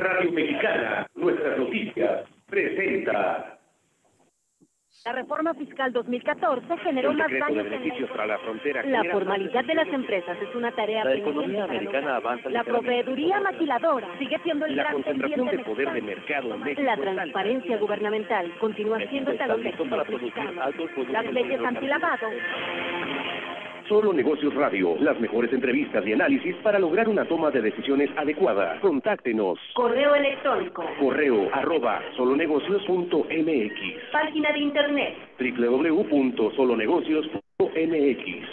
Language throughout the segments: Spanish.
Radio Mexicana, nuestras noticias, presenta. La reforma fiscal 2014 generó más daños beneficios la frontera. La formalidad de las empresas es una tarea La economía La proveeduría maquiladora sigue siendo el gran concentración de poder de mercado La transparencia gubernamental continúa siendo esta talón Las leyes antilavado Solo Negocios Radio, las mejores entrevistas y análisis para lograr una toma de decisiones adecuada. Contáctenos. Correo electrónico. Correo arroba solonegocios.mx. Página de internet. www.solonegocios.mx.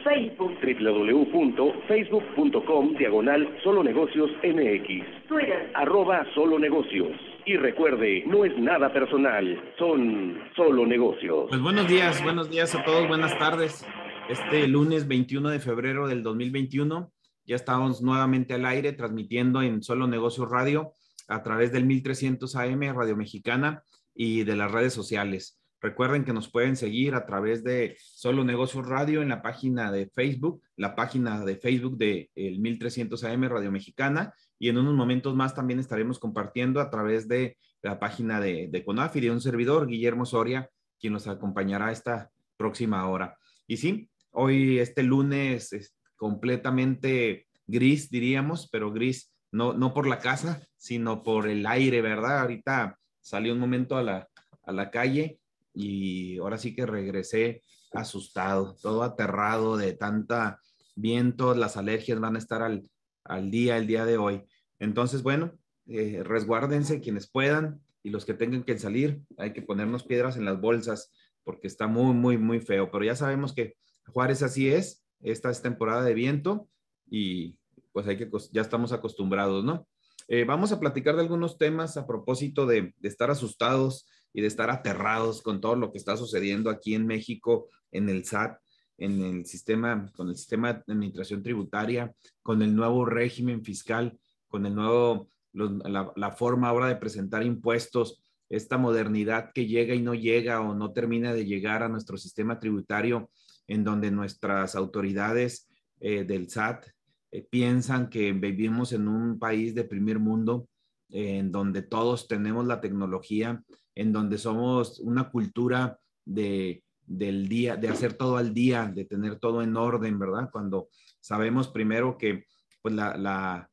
Facebook. www.facebook.com diagonal solonegocios.mx. Twitter. Arroba solonegocios. Y recuerde, no es nada personal, son solo negocios. Pues buenos días, buenos días a todos, buenas tardes. Este lunes 21 de febrero del 2021 ya estamos nuevamente al aire transmitiendo en Solo Negocios Radio a través del 1300 AM Radio Mexicana y de las redes sociales. Recuerden que nos pueden seguir a través de Solo Negocios Radio en la página de Facebook, la página de Facebook de 1300 AM Radio Mexicana y en unos momentos más también estaremos compartiendo a través de la página de, CONAF y de un servidor, Guillermo Soria, quien nos acompañará esta próxima hora. Y sí, Hoy, este lunes, es completamente gris, diríamos, pero gris no, no por la casa, sino por el aire, ¿verdad? Ahorita salí un momento a la, calle y ahora sí que regresé asustado, todo aterrado de tanta viento, las alergias van a estar al, al día, el día de hoy. Entonces, bueno, eh, resguárdense quienes puedan y los que tengan que salir, hay que ponernos piedras en las bolsas porque está muy, muy, muy feo, pero ya sabemos que Juárez así es, esta es temporada de viento y pues hay que, ya estamos acostumbrados, ¿no? Eh, vamos a platicar de algunos temas a propósito de, estar asustados y de estar aterrados con todo lo que está sucediendo aquí en México, en el SAT, en el sistema, con el sistema de administración tributaria, con el nuevo régimen fiscal, con el nuevo, la, la forma ahora de presentar impuestos, esta modernidad que llega y no llega o no termina de llegar a nuestro sistema tributario en donde nuestras autoridades eh, del SAT eh, piensan que vivimos en un país de primer mundo, en donde todos tenemos la tecnología, en donde somos una cultura de, del día, de hacer todo al día, de tener todo en orden, ¿verdad? Cuando sabemos primero que pues, la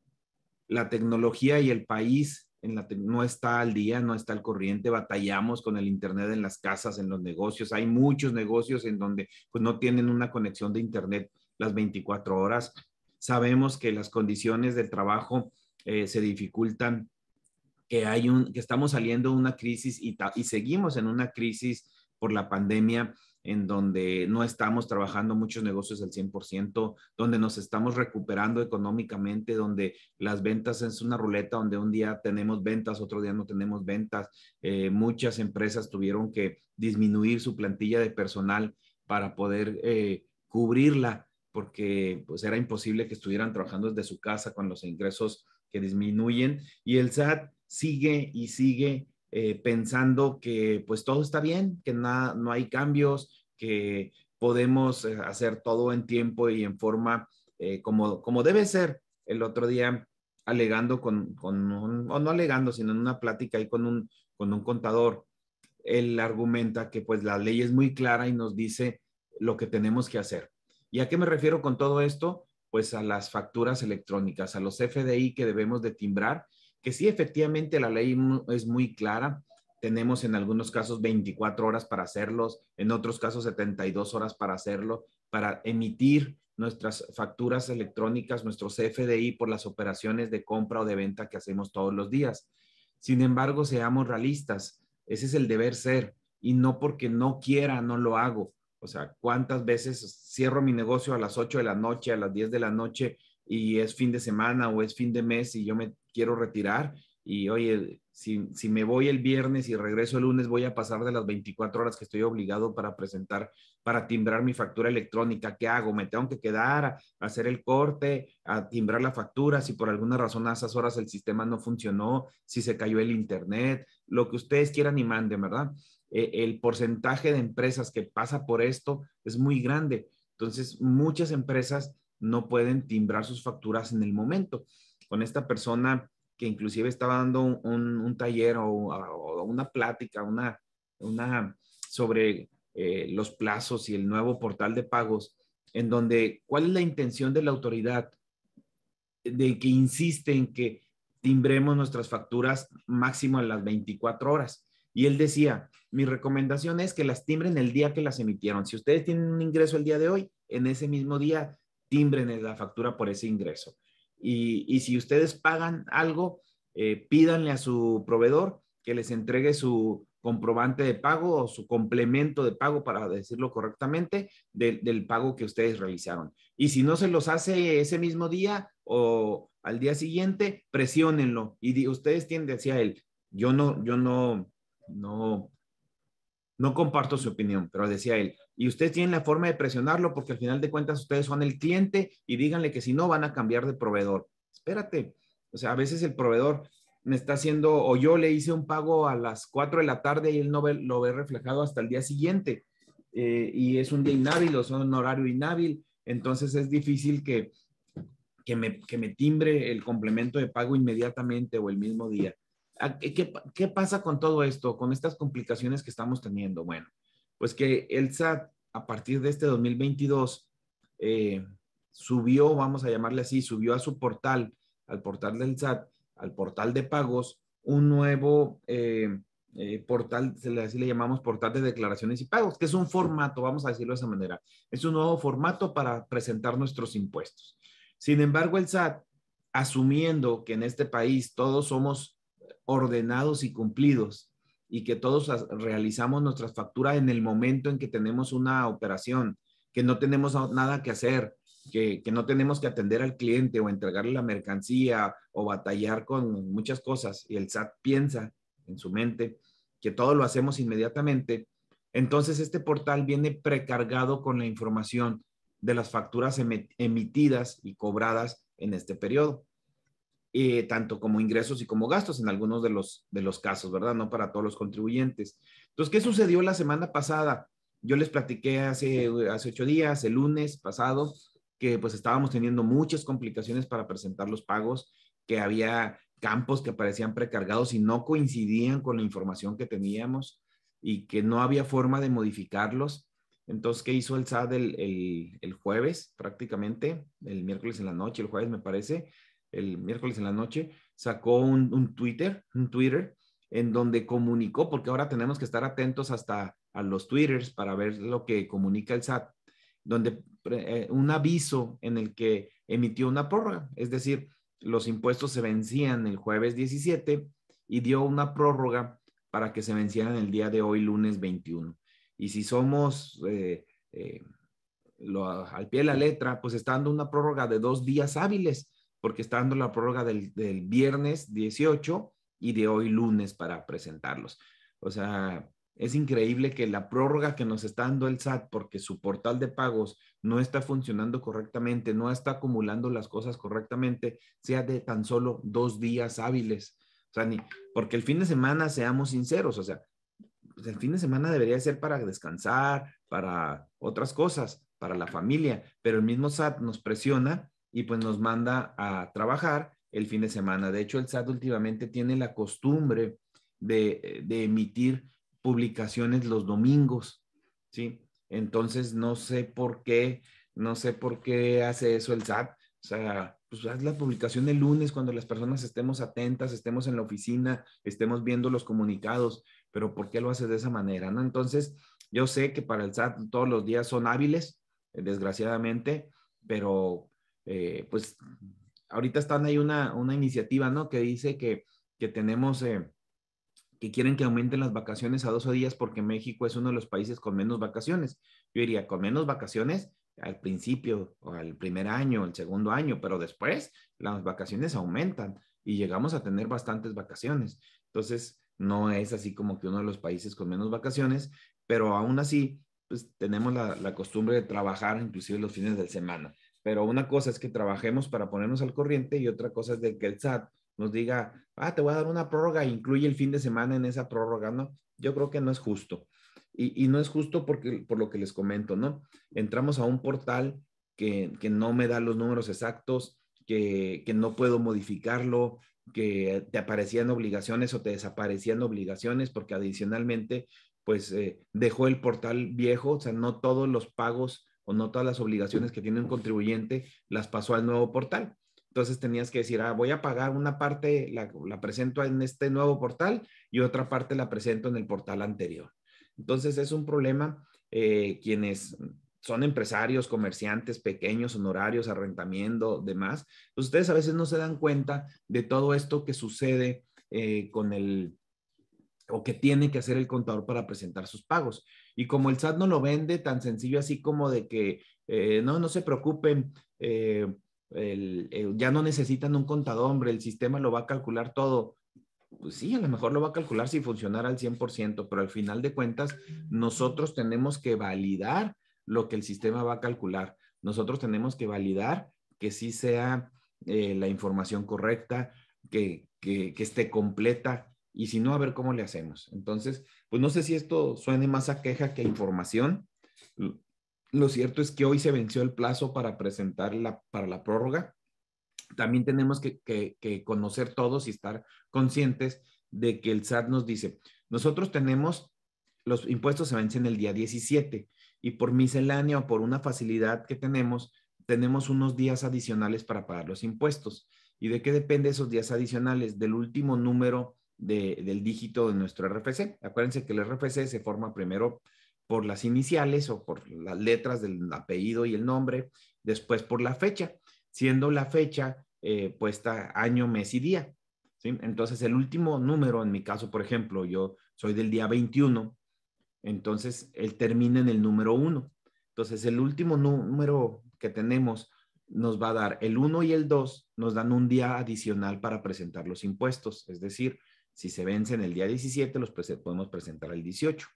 tecnología y el país no está al día, no está al corriente, batallamos con el Internet en las casas, en los negocios. Hay muchos negocios en donde pues, no tienen una conexión de Internet las 24 horas. Sabemos que las condiciones del trabajo eh, se dificultan, que, hay un, que estamos saliendo de una crisis y seguimos en una crisis por la pandemia en donde no estamos trabajando muchos negocios al 100%, donde nos estamos recuperando económicamente, donde las ventas es una ruleta, donde un día tenemos ventas, otro día no tenemos ventas. Eh, muchas empresas tuvieron que disminuir su plantilla de personal para poder eh, cubrirla, porque pues era imposible que estuvieran trabajando desde su casa con los ingresos que disminuyen. Y el SAT sigue y sigue eh, pensando que pues todo está bien, que nada, no hay cambios, que podemos eh, hacer todo en tiempo y en forma eh, como, como debe ser. El otro día alegando con, o no alegando, sino en una plática ahí con un, con un contador, él argumenta que pues la ley es muy clara y nos dice lo que tenemos que hacer. ¿Y a qué me refiero con todo esto? Pues a las facturas electrónicas, a los FDI que debemos de timbrar que sí, efectivamente, la ley es muy clara. Tenemos en algunos casos 24 horas para hacerlos, en otros casos 72 horas para hacerlo, para emitir nuestras facturas electrónicas, nuestros FDI por las operaciones de compra o de venta que hacemos todos los días. Sin embargo, seamos realistas, ese es el deber ser y no porque no quiera, no lo hago. O sea, ¿cuántas veces cierro mi negocio a las 8 de la noche, a las 10 de la noche y es fin de semana o es fin de mes y yo me quiero retirar y oye, si, me voy el viernes y regreso el lunes, voy a pasar de las 24 horas que estoy obligado para presentar, para timbrar mi factura electrónica. ¿Qué hago? ¿Me tengo que quedar a hacer el corte, a timbrar la factura? Si por alguna razón a esas horas el sistema no funcionó, si se cayó el internet, lo que ustedes quieran y manden, ¿verdad? Eh, el porcentaje de empresas que pasa por esto es muy grande. Entonces, muchas empresas no pueden timbrar sus facturas en el momento. Con esta persona que inclusive estaba dando un, taller o, una plática, una, una sobre eh, los plazos y el nuevo portal de pagos, en donde cuál es la intención de la autoridad de que insiste en que timbremos nuestras facturas máximo a las 24 horas. Y él decía, mi recomendación es que las timbren el día que las emitieron. Si ustedes tienen un ingreso el día de hoy, en ese mismo día en la factura por ese ingreso. Y, y si ustedes pagan algo, eh, pídanle a su proveedor que les entregue su comprobante de pago o su complemento de pago, para decirlo correctamente, del pago que ustedes realizaron. Y si no se los hace ese mismo día o al día siguiente, presiónenlo. Y di, ustedes tienen, hacia él, yo no, yo no, no, no comparto su opinión, pero decía él, y ustedes tienen la forma de presionarlo porque al final de cuentas ustedes son el cliente y díganle que si no van a cambiar de proveedor. Espérate, o sea, a veces el proveedor me está haciendo o yo le hice un pago a las 4 de la tarde y él no lo ve reflejado hasta el día siguiente eh, y es un día inhábil o es un horario inhábil, entonces es difícil que, que, me, timbre el complemento de pago inmediatamente o el mismo día. ¿Qué pasa con todo esto, con estas complicaciones que estamos teniendo? Bueno, pues que el SAT a partir de este 2022 eh, subió, vamos a llamarle así, subió a su portal, al portal del SAT, al portal de pagos, un nuevo eh, eh, portal, se le, así le llamamos portal de declaraciones y pagos, que es un formato, vamos a decirlo de esa manera, es un nuevo formato para presentar nuestros impuestos. Sin embargo, el SAT, asumiendo que en este país todos somos ordenados y cumplidos, y que todos realizamos nuestras facturas en el momento en que tenemos una operación, que no tenemos nada que hacer, que, que, no tenemos que atender al cliente o entregarle la mercancía o batallar con muchas cosas y el SAT piensa en su mente que todo lo hacemos inmediatamente, entonces este portal viene precargado con la información de las facturas emitidas y cobradas en este periodo. Eh, tanto como ingresos y como gastos en algunos de los, de los casos, ¿verdad? No para todos los contribuyentes. Entonces, ¿qué sucedió la semana pasada? Yo les platiqué hace, hace ocho días, el lunes pasado, que pues estábamos teniendo muchas complicaciones para presentar los pagos, que había campos que parecían precargados y no coincidían con la información que teníamos y que no había forma de modificarlos. Entonces, ¿qué hizo el sad el, el jueves prácticamente? El miércoles en la noche, el jueves me parece, el miércoles en la noche, sacó un, Twitter, un Twitter, en donde comunicó, porque ahora tenemos que estar atentos hasta a los Twitters para ver lo que comunica el SAT, donde eh, un aviso en el que emitió una prórroga, es decir, los impuestos se vencían el jueves 17 y dio una prórroga para que se vencieran el día de hoy, lunes 21. Y si somos eh, eh, al pie de la letra, pues está dando una prórroga de dos días hábiles porque está dando la prórroga del, viernes 18 y de hoy lunes para presentarlos. O sea, es increíble que la prórroga que nos está dando el SAT porque su portal de pagos no está funcionando correctamente, no está acumulando las cosas correctamente, sea de tan solo dos días hábiles. O sea, porque el fin de semana, seamos sinceros, o sea, pues, el fin de semana debería ser para descansar, para otras cosas, para la familia, pero el mismo SAT nos presiona y pues nos manda a trabajar el fin de semana. De hecho, el SAT últimamente tiene la costumbre de, emitir publicaciones los domingos, ¿sí? Entonces, no sé por qué, no sé por qué hace eso el SAT. O sea, pues haz la publicación el lunes cuando las personas estemos atentas, estemos en la oficina, estemos viendo los comunicados, pero ¿por qué lo haces de esa manera? ¿no? Entonces, yo sé que para el SAT todos los días son hábiles, desgraciadamente, pero eh, pues ahorita están ahí una, iniciativa, ¿no? Que dice que, tenemos, eh, que quieren que aumenten las vacaciones a 12 días porque México es uno de los países con menos vacaciones. Yo diría, con menos vacaciones al principio o al primer año, el segundo año, pero después las vacaciones aumentan y llegamos a tener bastantes vacaciones. Entonces, no es así como que uno de los países con menos vacaciones, pero aún así, pues tenemos la costumbre de trabajar inclusive los fines de semana. Pero una cosa es que trabajemos para ponernos al corriente y otra cosa es que el SAT nos diga, ah, te voy a dar una prórroga, incluye el fin de semana en esa prórroga, ¿no? Yo creo que no es justo. Y, no es justo porque, por lo que les comento, ¿no? Entramos a un portal que, no me da los números exactos, que, que no puedo modificarlo, que te aparecían obligaciones o te desaparecían obligaciones, porque adicionalmente, pues eh, dejó el portal viejo, o sea, no todos los pagos o no todas las obligaciones que tiene un contribuyente las pasó al nuevo portal. Entonces tenías que decir, ah, voy a pagar una parte, la, presento en este nuevo portal y otra parte la presento en el portal anterior. Entonces es un problema eh, quienes son empresarios, comerciantes, pequeños, honorarios, arrendamiento, demás. Pues, ustedes a veces no se dan cuenta de todo esto que sucede eh, con el o que tiene que hacer el contador para presentar sus pagos. Y como el SAT no lo vende tan sencillo así como de que, eh, no, no se preocupen, eh, eh, ya no necesitan un contador, hombre, el sistema lo va a calcular todo. Pues sí, a lo mejor lo va a calcular si funcionara al 100%, pero al final de cuentas nosotros tenemos que validar lo que el sistema va a calcular. Nosotros tenemos que validar que sí sea la información correcta, que, que esté completa, y si no, a ver cómo le hacemos. Entonces, pues no sé si esto suene más a queja que a información. Lo cierto es que hoy se venció el plazo para presentar la, para la prórroga. También tenemos que, que, que conocer todos y estar conscientes de que el SAT nos dice, nosotros tenemos, los impuestos se vencen el día 17 y por misceláneo o por una facilidad que tenemos, tenemos unos días adicionales para pagar los impuestos. ¿Y de qué depende esos días adicionales? Del último número del dígito de nuestro RFC. Acuérdense que el RFC se forma primero por las iniciales o por las letras del apellido y el nombre, después por la fecha, siendo la fecha eh, puesta año, mes y día. Entonces, el último número, en mi caso, por ejemplo, yo soy del día 21, entonces él termina en el número 1. Entonces, el último número que tenemos nos va a dar el 1 y el 2, nos dan un día adicional para presentar los impuestos, es decir, si se vencen el día 17, los podemos presentar el 18.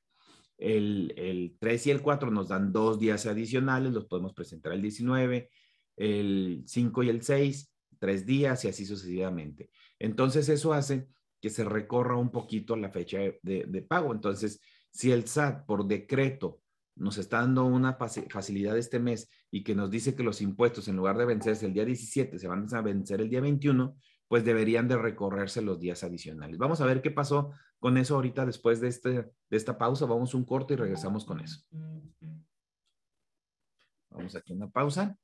El, 3 y el 4 nos dan dos días adicionales, los podemos presentar el 19, el 5 y el 6, tres días y así sucesivamente. Entonces eso hace que se recorra un poquito la fecha de, de pago. Entonces, si el SAT por decreto nos está dando una facilidad este mes y que nos dice que los impuestos, en lugar de vencerse el día 17, se van a vencer el día 21, pues deberían de recorrerse los días adicionales. Vamos a ver qué pasó con eso ahorita después de, este, de esta pausa. Vamos a un corte y regresamos con eso. Vamos aquí a una pausa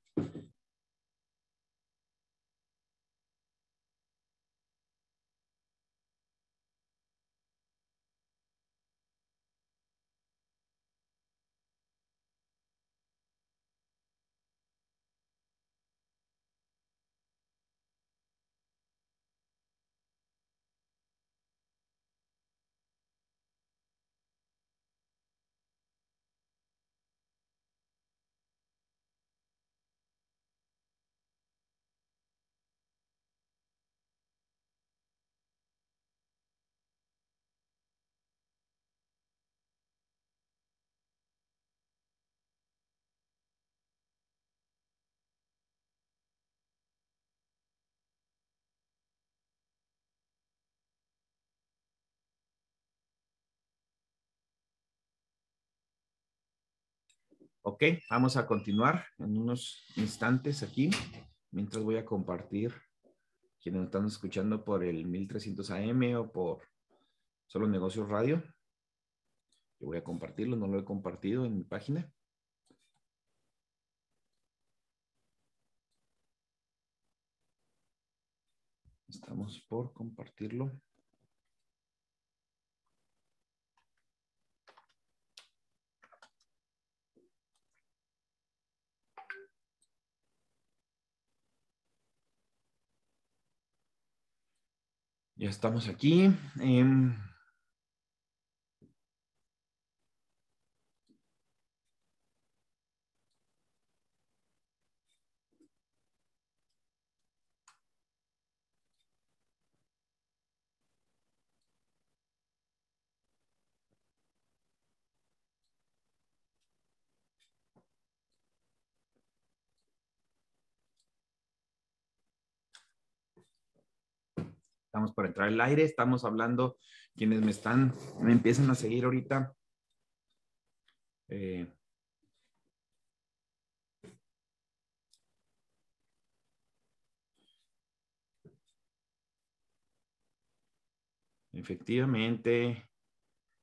Ok, vamos a continuar en unos instantes aquí, mientras voy a compartir quienes están escuchando por el 1300 AM o por Solo Negocios Radio. Yo voy a compartirlo, no lo he compartido en mi página. Estamos por compartirlo. Ya estamos aquí. Em, para entrar al aire, estamos hablando, quienes me están, me empiezan a seguir ahorita. Eh, efectivamente,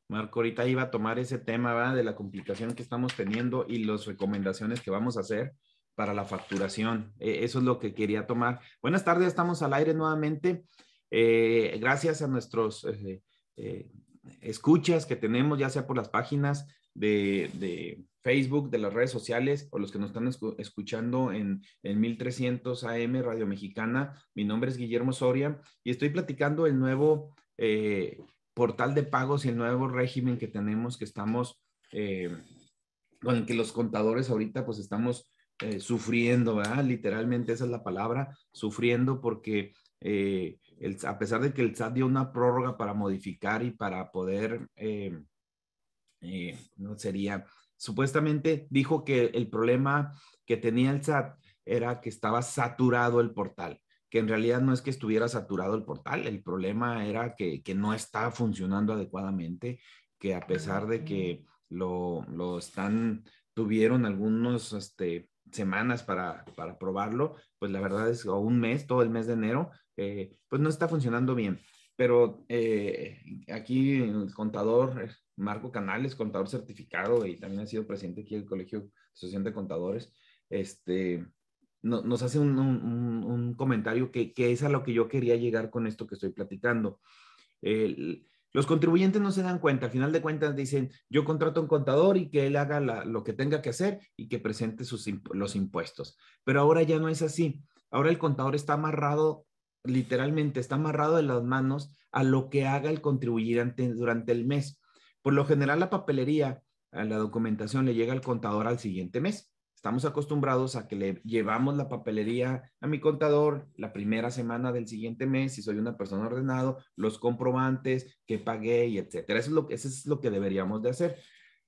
Marco, ahorita iba a tomar ese tema de la complicación que estamos teniendo y las recomendaciones que vamos a hacer para la facturación. E, eso es lo que quería tomar. Buenas tardes, estamos al aire nuevamente. Eh, gracias a nuestros eh, eh, escuchas que tenemos, ya sea por las páginas de, Facebook, de las redes sociales o los que nos están escuchando en, 1300 AM Radio Mexicana. Mi nombre es Guillermo Soria y estoy platicando el nuevo portal de pagos y el nuevo régimen que tenemos, que estamos, con el que los contadores ahorita pues estamos sufriendo, ¿verdad? Literalmente esa es la palabra, sufriendo porque... Eh, a pesar de que el SAT dio una prórroga para modificar y para poder, eh, eh, no sería, supuestamente dijo que el problema que tenía el SAT era que estaba saturado el portal, que en realidad no es que estuviera saturado el portal, el problema era que, no estaba funcionando adecuadamente, que a pesar de que lo, lo están, tuvieron algunos este, semanas para, para probarlo, pues la verdad es, o un mes, todo el mes de enero, eh, pues no está funcionando bien. Pero eh, aquí el contador Marco Canales, contador certificado y también ha sido presidente aquí del Colegio Asociación de Contadores, este, nos hace un, un, un comentario que, que, es a lo que yo quería llegar con esto que estoy platicando. El, los contribuyentes no se dan cuenta, al final de cuentas dicen, yo contrato a un contador y que él haga lo que tenga que hacer y que presente sus, los impuestos. Pero ahora ya no es así. Ahora el contador está amarrado, literalmente está amarrado de las manos a lo que haga el contribuyente durante el mes. Por lo general la papelería, la documentación le llega al contador al siguiente mes. Estamos acostumbrados a que le llevamos la papelería a mi contador la primera semana del siguiente mes, si soy una persona ordenado, los comprobantes que pagué y etcétera. Eso es lo, eso es lo que deberíamos de hacer.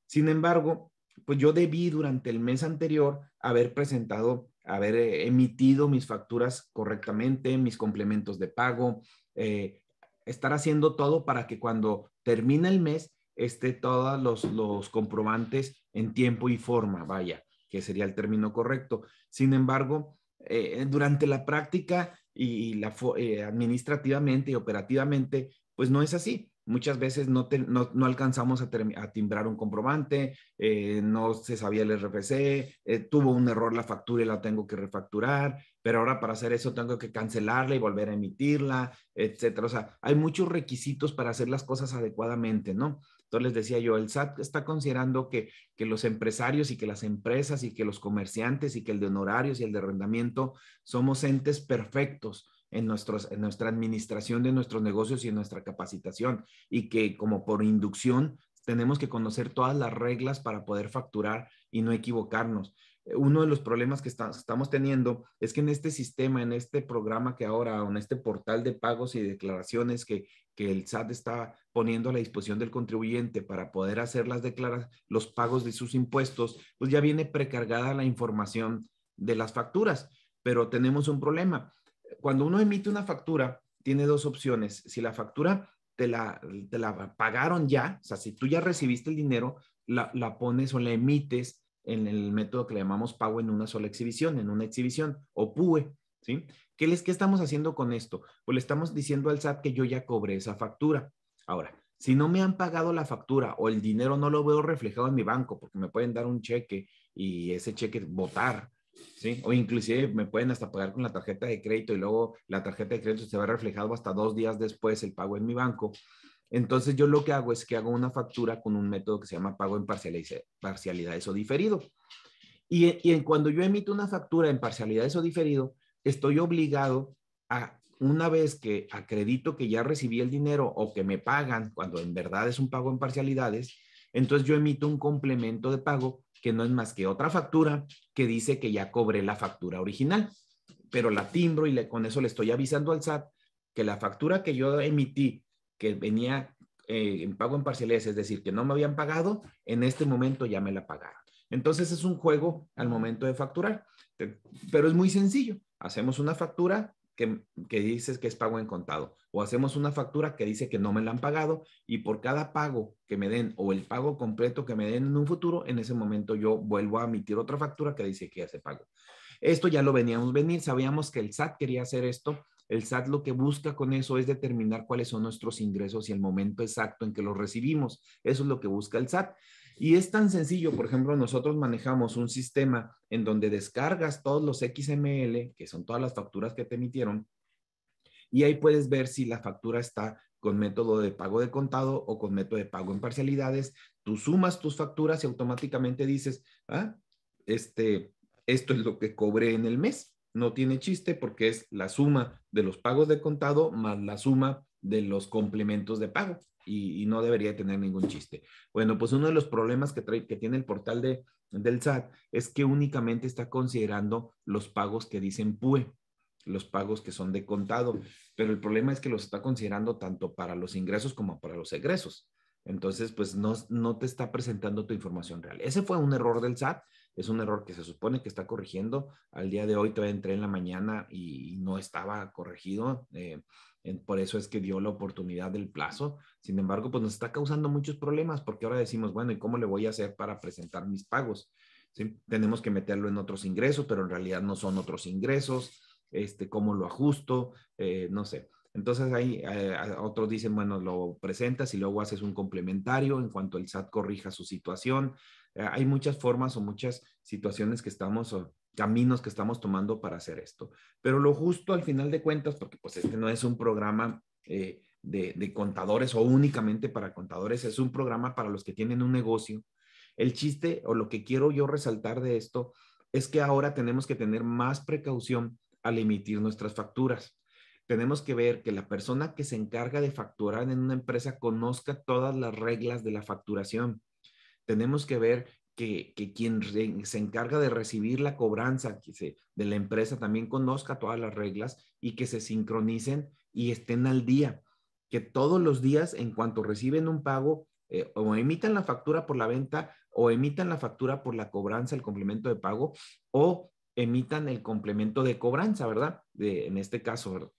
Sin embargo, pues yo debí durante el mes anterior haber presentado, haber eh, emitido mis facturas correctamente, mis complementos de pago, eh, estar haciendo todo para que cuando termine el mes esté todos los, los comprobantes en tiempo y forma, vaya que sería el término correcto. Sin embargo, eh, eh, durante la práctica y, la, eh, administrativamente y operativamente, pues no es así muchas veces no, alcanzamos a, timbrar un comprobante, eh, no se sabía el RFC, eh, tuvo un error la factura y la tengo que refacturar, pero ahora para hacer eso tengo que cancelarla y volver a emitirla, etcétera. O sea, hay muchos requisitos para hacer las cosas adecuadamente, ¿no? Entonces les decía yo, el SAT está considerando que, que los empresarios y que las empresas y que los comerciantes y que el de honorarios y el de arrendamiento somos entes perfectos en, nuestra administración de nuestros negocios y en nuestra capacitación y que como por inducción tenemos que conocer todas las reglas para poder facturar y no equivocarnos. Uno de los problemas que estamos teniendo es que en este sistema, en este programa que ahora, en este portal de pagos y declaraciones que, el SAT está poniendo a la disposición del contribuyente para poder hacer las los pagos de sus impuestos, pues ya viene precargada la información de las facturas, pero tenemos un problema cuando uno emite una factura, tiene dos opciones. Si la factura te la, pagaron ya, o sea, si tú ya recibiste el dinero, la, pones o la emites en el método que le llamamos pago en una sola exhibición, en una exhibición o PUE, ¿sí? ¿Qué, les, estamos haciendo con esto? Pues le estamos diciendo al SAT que yo ya cobré esa factura. Ahora, si no me han pagado la factura o el dinero no lo veo reflejado en mi banco porque me pueden dar un cheque y ese cheque votar ¿sí? O inclusive me pueden hasta pagar con la tarjeta de crédito y luego la tarjeta de crédito se va reflejado hasta dos días después el pago en mi banco. Entonces yo lo que hago es que hago una factura con un método que se llama pago en parcialidades o diferido. Y, y en, cuando yo emito una factura en parcialidades o diferido, estoy obligado a, una vez que acredito que ya recibí el dinero o que me pagan, cuando en verdad es un pago en parcialidades, entonces yo emito un complemento de pago que no es más que otra factura que dice que ya cobré la factura original, pero la timbro y con eso le estoy avisando al SAT que la factura que yo emití, que venía eh, en pago en parciales, es decir, que no me habían pagado, en este momento ya me la pagaron. Entonces es un juego al momento de facturar, pero es muy sencillo. Hacemos una factura, que, dices que es pago en contado, o hacemos una factura que dice que no me la han pagado y por cada pago que me den o el pago completo que me den en un futuro, en ese momento yo vuelvo a emitir otra factura que dice que ya se pagó. Esto ya lo veníamos venir, sabíamos que el SAT quería hacer esto. El SAT lo que busca con eso es determinar cuáles son nuestros ingresos y el momento exacto en que los recibimos. Eso es lo que busca el SAT. Y es tan sencillo, por ejemplo, nosotros manejamos un sistema en donde descargas todos los XML, que son todas las facturas que te emitieron, y ahí puedes ver si la factura está con método de pago de contado o con método de pago en parcialidades. Tú sumas tus facturas y automáticamente dices, ah, este, esto es lo que cobré en el mes. No tiene chiste porque es la suma de los pagos de contado más la suma de los complementos de pago y, no debería tener ningún chiste. Bueno, pues uno de los problemas que, que tiene el portal de, del SAT es que únicamente está considerando los pagos que dicen PUE los pagos que son de contado, pero el problema es que los está considerando tanto para los ingresos como para los egresos. Entonces, pues no, no te está presentando tu información real. Ese fue un error del SAT, es un error que se supone que está corrigiendo. Al día de hoy todavía entré en la mañana y, no estaba corregido. Eh, por eso es que dio la oportunidad del plazo. Sin embargo, pues nos está causando muchos problemas porque ahora decimos, bueno, ¿y cómo le voy a hacer para presentar mis pagos? Tenemos que meterlo en otros ingresos, pero en realidad no son otros ingresos. Este, ¿Cómo lo ajusto? Eh, no sé. Entonces ahí eh, otros dicen, bueno, lo presentas y luego haces un complementario en cuanto el SAT corrija su situación. Eh, hay muchas formas o muchas situaciones que estamos caminos que estamos tomando para hacer esto. Pero lo justo al final de cuentas, porque pues este no es un programa eh, de, de, contadores o únicamente para contadores, es un programa para los que tienen un negocio. El chiste o lo que quiero yo resaltar de esto es que ahora tenemos que tener más precaución al emitir nuestras facturas. Tenemos que ver que la persona que se encarga de facturar en una empresa conozca todas las reglas de la facturación. Tenemos que ver que, quien se encarga de recibir la cobranza de la empresa también conozca todas las reglas y que se sincronicen y estén al día. Que todos los días, en cuanto reciben un pago, eh, o emitan la factura por la venta, o emitan la factura por la cobranza, el complemento de pago, o emitan el complemento de cobranza, ¿verdad? en este caso,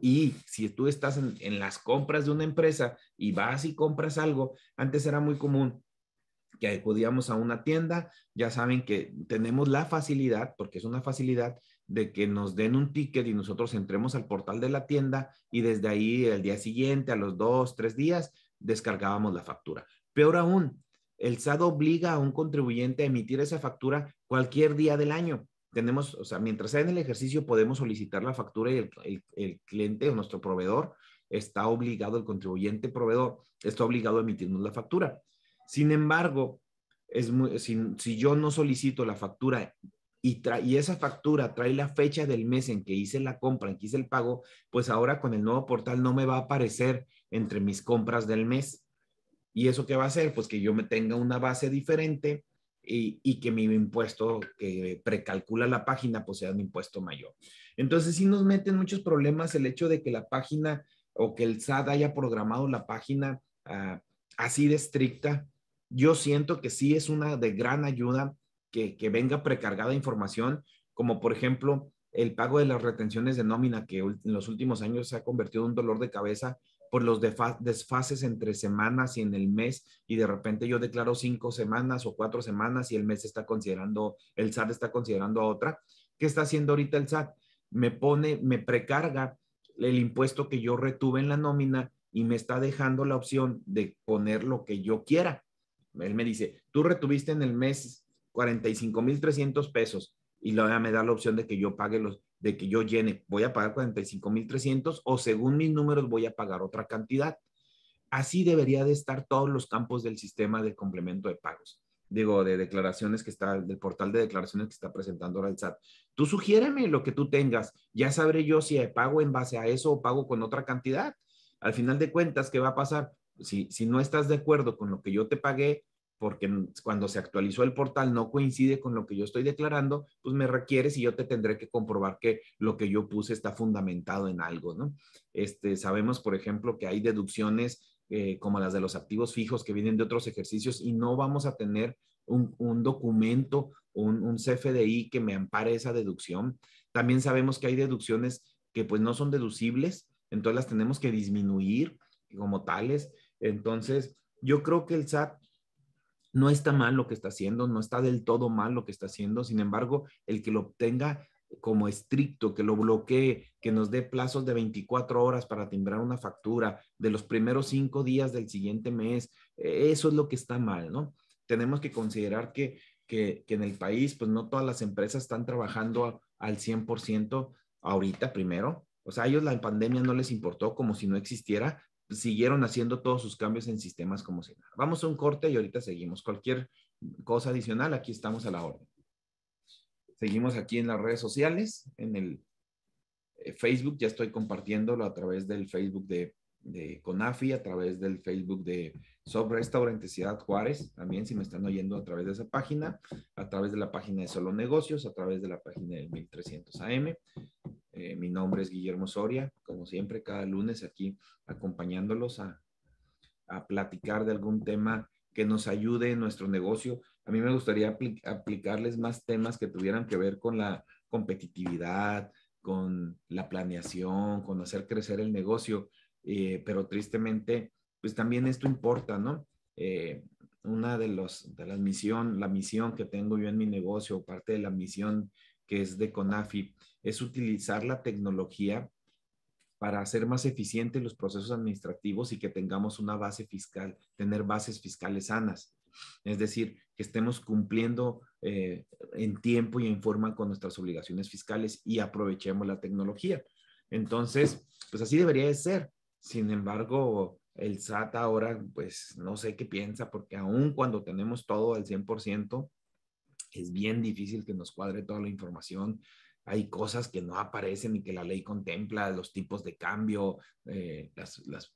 y si tú estás en, en las compras de una empresa y vas y compras algo, antes era muy común que acudíamos a una tienda, ya saben que tenemos la facilidad, porque es una facilidad, de que nos den un ticket y nosotros entremos al portal de la tienda y desde ahí el día siguiente, a los dos, tres días, descargábamos la factura. Peor aún, el sad obliga a un contribuyente a emitir esa factura cualquier día del año. Tenemos, o sea, mientras sea en el ejercicio podemos solicitar la factura y el cliente o nuestro proveedor está obligado, el contribuyente proveedor está obligado a emitirnos la factura. Sin embargo, es si, yo no solicito la factura y, esa factura trae la fecha del mes en que hice la compra, en que hice el pago, pues ahora con el nuevo portal no me va a aparecer entre mis compras del mes. ¿Y eso qué va a hacer? Pues que yo me tenga una base diferente y, que mi impuesto que precalcula la página pues sea un impuesto mayor. Entonces sí nos meten muchos problemas el hecho de que la página o que el SAT haya programado la página ah, así de estricta yo siento que sí es una de gran ayuda que, venga precargada información, como por ejemplo el pago de las retenciones de nómina, que en los últimos años se ha convertido en un dolor de cabeza por los desfases entre semanas y en el mes, y de repente yo declaro cinco semanas o cuatro semanas y el mes está considerando, el SAT está considerando a otra. ¿Qué está haciendo ahorita el SAT? Me pone, me precarga el impuesto que yo retuve en la nómina y me está dejando la opción de poner lo que yo quiera él me dice, tú retuviste en el mes 45,300 pesos y luego me da la opción de que yo pague los, de que yo llene, voy a pagar 45,300 o según mis números voy a pagar otra cantidad. Así debería de estar todos los campos del sistema de complemento de pagos. Digo, de declaraciones que está, del portal de declaraciones que está presentando ahora el SAT. Tú sugiéreme lo que tú tengas. Ya sabré yo si pago en base a eso o pago con otra cantidad. Al final de cuentas, ¿qué va a pasar? si, no estás de acuerdo con lo que yo te pagué, porque cuando se actualizó el portal no coincide con lo que yo estoy declarando, pues me requieres y yo te tendré que comprobar que lo que yo puse está fundamentado en algo, ¿no? Este, sabemos, por ejemplo, que hay deducciones eh, como las de los activos fijos que vienen de otros ejercicios y no vamos a tener un, documento, un, un CFDI que me ampare esa deducción. También sabemos que hay deducciones que pues no son deducibles, entonces las tenemos que disminuir como tales entonces, yo creo que el SAT no está mal lo que está haciendo, no está del todo mal lo que está haciendo, sin embargo, el que lo obtenga como estricto, que lo bloquee, que nos dé plazos de 24 horas para timbrar una factura, de los primeros cinco días del siguiente mes, eh, eso es lo que está mal, ¿no? Tenemos que considerar que, en el país, pues no todas las empresas están trabajando al 100% ahorita primero. O sea, a ellos la pandemia no les importó como si no existiera, siguieron haciendo todos sus cambios en sistemas como se Vamos a un corte y ahorita seguimos. Cualquier cosa adicional, aquí estamos a la orden. Seguimos aquí en las redes sociales, en el eh, Facebook, ya estoy compartiéndolo a través del Facebook de de CONAFI a través del Facebook de Sobre Restaurante Ciudad Juárez, también si me están oyendo a través de esa página, a través de la página de Solo Negocios, a través de la página del 1300 AM. mi nombre es Guillermo Soria, como siempre, cada lunes aquí acompañándolos a, a platicar de algún tema que nos ayude en nuestro negocio. A mí me gustaría aplicarles más temas que tuvieran que ver con la competitividad, con la planeación, con hacer crecer el negocio eh, pero tristemente, pues también esto importa, ¿no? Eh, una de, los, de las misión, la misión que tengo yo en mi negocio, parte de la misión que es de CONAFI, es utilizar la tecnología para hacer más eficientes los procesos administrativos y que tengamos una base fiscal, tener bases fiscales sanas. Es decir, que estemos cumpliendo eh, en tiempo y en forma con nuestras obligaciones fiscales y aprovechemos la tecnología. Entonces, pues así debería de ser. Sin embargo, el SAT ahora, pues no sé qué piensa, porque aún cuando tenemos todo al 100%, es bien difícil que nos cuadre toda la información. Hay cosas que no aparecen y que la ley contempla, los tipos de cambio, eh,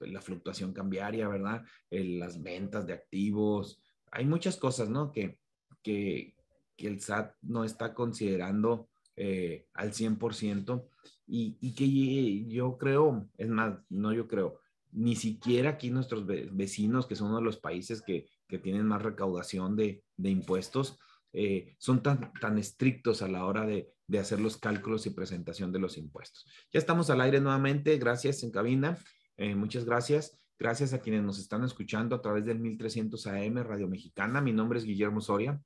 la fluctuación cambiaria, ¿verdad? las ventas de activos. Hay muchas cosas, ¿no? Que, que, que el SAT no está considerando eh, al 100% y, y que yo creo, es más, no yo creo, ni siquiera aquí nuestros vecinos, que son uno de los países que, tienen más recaudación de, impuestos, eh, son tan, tan estrictos a la hora de, hacer los cálculos y presentación de los impuestos. Ya estamos al aire nuevamente, gracias en cabina, eh, muchas gracias. Gracias a quienes nos están escuchando a través del 1300 AM Radio Mexicana. Mi nombre es Guillermo Soria.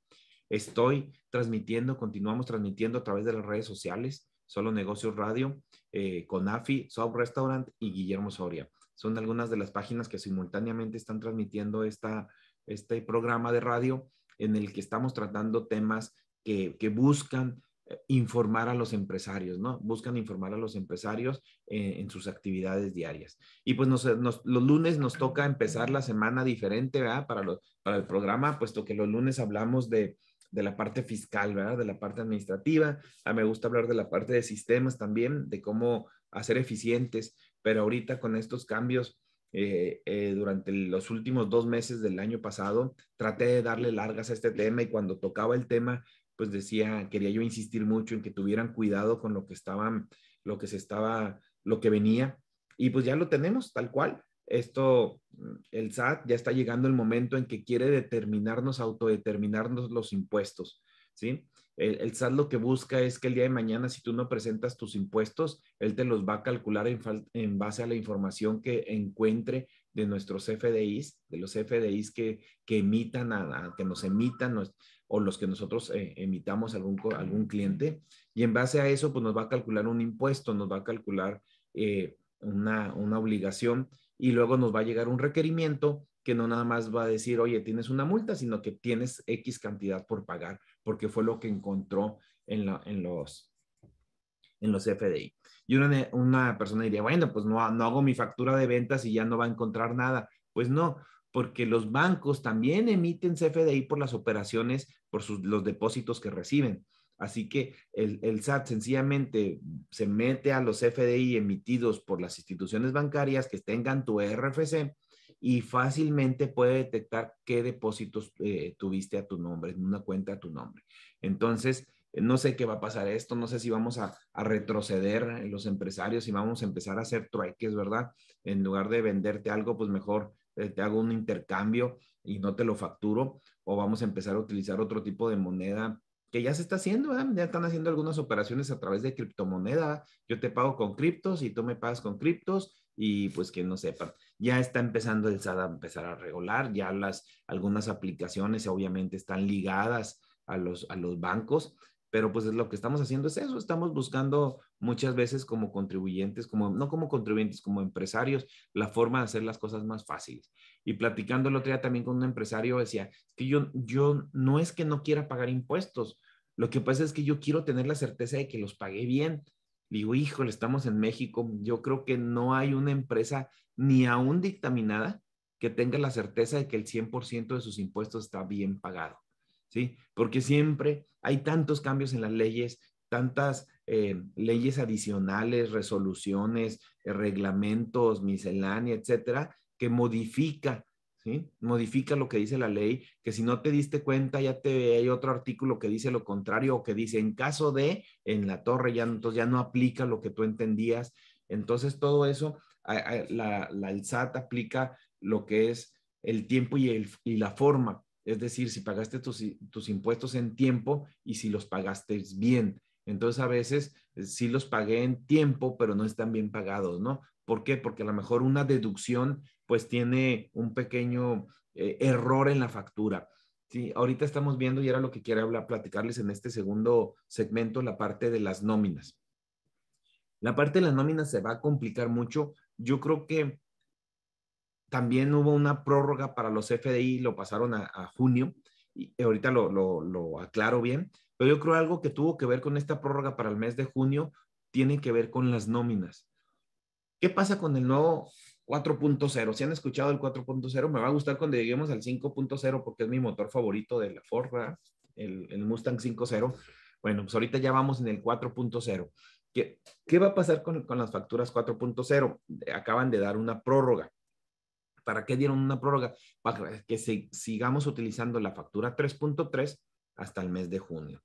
Estoy transmitiendo, continuamos transmitiendo a través de las redes sociales, Solo Negocios Radio, eh, con Conafi, Soap Restaurant y Guillermo Soria. Son algunas de las páginas que simultáneamente están transmitiendo este programa de radio en el que estamos tratando temas que, buscan eh, informar a los empresarios, ¿no? Buscan informar a los empresarios eh, en, sus actividades diarias. Y pues nos, los lunes nos toca empezar la semana diferente, ¿verdad? Para, para el programa, puesto que los lunes hablamos de, de la parte fiscal, ¿verdad? De la parte administrativa. mí ah, me gusta hablar de la parte de sistemas también, de cómo hacer eficientes, pero ahorita con estos cambios, eh, eh, durante los últimos dos meses del año pasado, traté de darle largas a este tema y cuando tocaba el tema, pues decía, quería yo insistir mucho en que tuvieran cuidado con lo que estaban, lo que se estaba, lo que venía. Y pues ya lo tenemos tal cual, esto, el SAT ya está llegando el momento en que quiere determinarnos, autodeterminarnos los impuestos, ¿sí? El, el, SAT lo que busca es que el día de mañana, si tú no presentas tus impuestos, él te los va a calcular en, base a la información que encuentre de nuestros FDIs, de los FDIs que, que emitan, a, que nos emitan o los que nosotros eh, emitamos a algún, algún cliente. Y en base a eso, pues nos va a calcular un impuesto, nos va a calcular eh, una, una obligación y luego nos va a llegar un requerimiento que no nada más va a decir, oye, tienes una multa, sino que tienes X cantidad por pagar, porque fue lo que encontró en, en los, en los FDI. Y una, persona diría, bueno, pues no, no hago mi factura de ventas y ya no va a encontrar nada. Pues no, porque los bancos también emiten CFDI por las operaciones, por sus, los depósitos que reciben. Así que el, el, SAT sencillamente se mete a los FDI emitidos por las instituciones bancarias que tengan tu RFC y fácilmente puede detectar qué depósitos eh, tuviste a tu nombre, en una cuenta a tu nombre. Entonces, eh, no sé qué va a pasar esto, no sé si vamos a, retroceder los empresarios y vamos a empezar a hacer trueques, ¿verdad? En lugar de venderte algo, pues mejor eh, te hago un intercambio y no te lo facturo o vamos a empezar a utilizar otro tipo de moneda que ya se está haciendo, ya están haciendo algunas operaciones a través de criptomoneda, yo te pago con criptos y tú me pagas con criptos y pues que no sepan, ya está empezando el SAD a empezar a regular, ya las algunas aplicaciones obviamente están ligadas a los, a los bancos, pero pues lo que estamos haciendo es eso, estamos buscando muchas veces como contribuyentes, como no como contribuyentes, como empresarios, la forma de hacer las cosas más fáciles. Y platicando el otro día también con un empresario, decía, que yo, yo no es que no quiera pagar impuestos, lo que pasa es que yo quiero tener la certeza de que los pagué bien. Digo, híjole, estamos en México, yo creo que no hay una empresa ni aún dictaminada que tenga la certeza de que el 100% de sus impuestos está bien pagado. ¿sí? Porque siempre hay tantos cambios en las leyes, tantas eh, leyes adicionales, resoluciones, eh, reglamentos, miscelánea, etcétera, que modifica, ¿sí? Modifica lo que dice la ley, que si no te diste cuenta ya te hay otro artículo que dice lo contrario o que dice en caso de en la torre ya entonces ya no aplica lo que tú entendías. Entonces todo eso la, la, SAT aplica lo que es el tiempo y, la forma, es decir, si pagaste tus, tus impuestos en tiempo y si los pagaste bien entonces a veces eh, sí los pagué en tiempo, pero no están bien pagados, ¿no? ¿Por qué? Porque a lo mejor una deducción pues tiene un pequeño eh, error en la factura. Sí, ahorita estamos viendo y era lo que quiero hablar, platicarles en este segundo segmento, la parte de las nóminas. La parte de las nóminas se va a complicar mucho. Yo creo que también hubo una prórroga para los FDI, lo pasaron a, junio, y ahorita lo, lo, aclaro bien, pero yo creo algo que tuvo que ver con esta prórroga para el mes de junio tiene que ver con las nóminas. ¿Qué pasa con el nuevo 4.0? Si han escuchado el 4.0, me va a gustar cuando lleguemos al 5.0 porque es mi motor favorito de la Ford, el, Mustang 5.0. Bueno, pues ahorita ya vamos en el 4.0. ¿Qué, ¿Qué, va a pasar con, las facturas 4.0? Acaban de dar una prórroga. ¿Para qué dieron una prórroga? Para que sigamos utilizando la factura 3.3 hasta el mes de junio.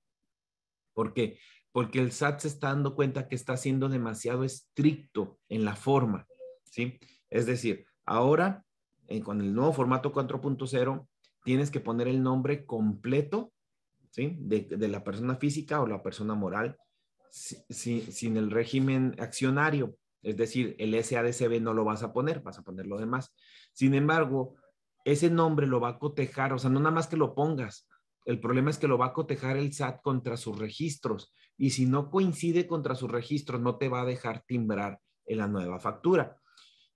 ¿Por qué? Porque el SAT se está dando cuenta que está siendo demasiado estricto en la forma, ¿sí? Es decir, ahora, eh, con el nuevo formato 4.0, tienes que poner el nombre completo, ¿sí? De, la persona física o la persona moral, sin el régimen accionario. Es decir, el SADCB no lo vas a poner, vas a poner lo demás. Sin embargo, ese nombre lo va a cotejar, o sea, no nada más que lo pongas, el problema es que lo va a cotejar el SAT contra sus registros y si no coincide contra sus registros no te va a dejar timbrar en la nueva factura.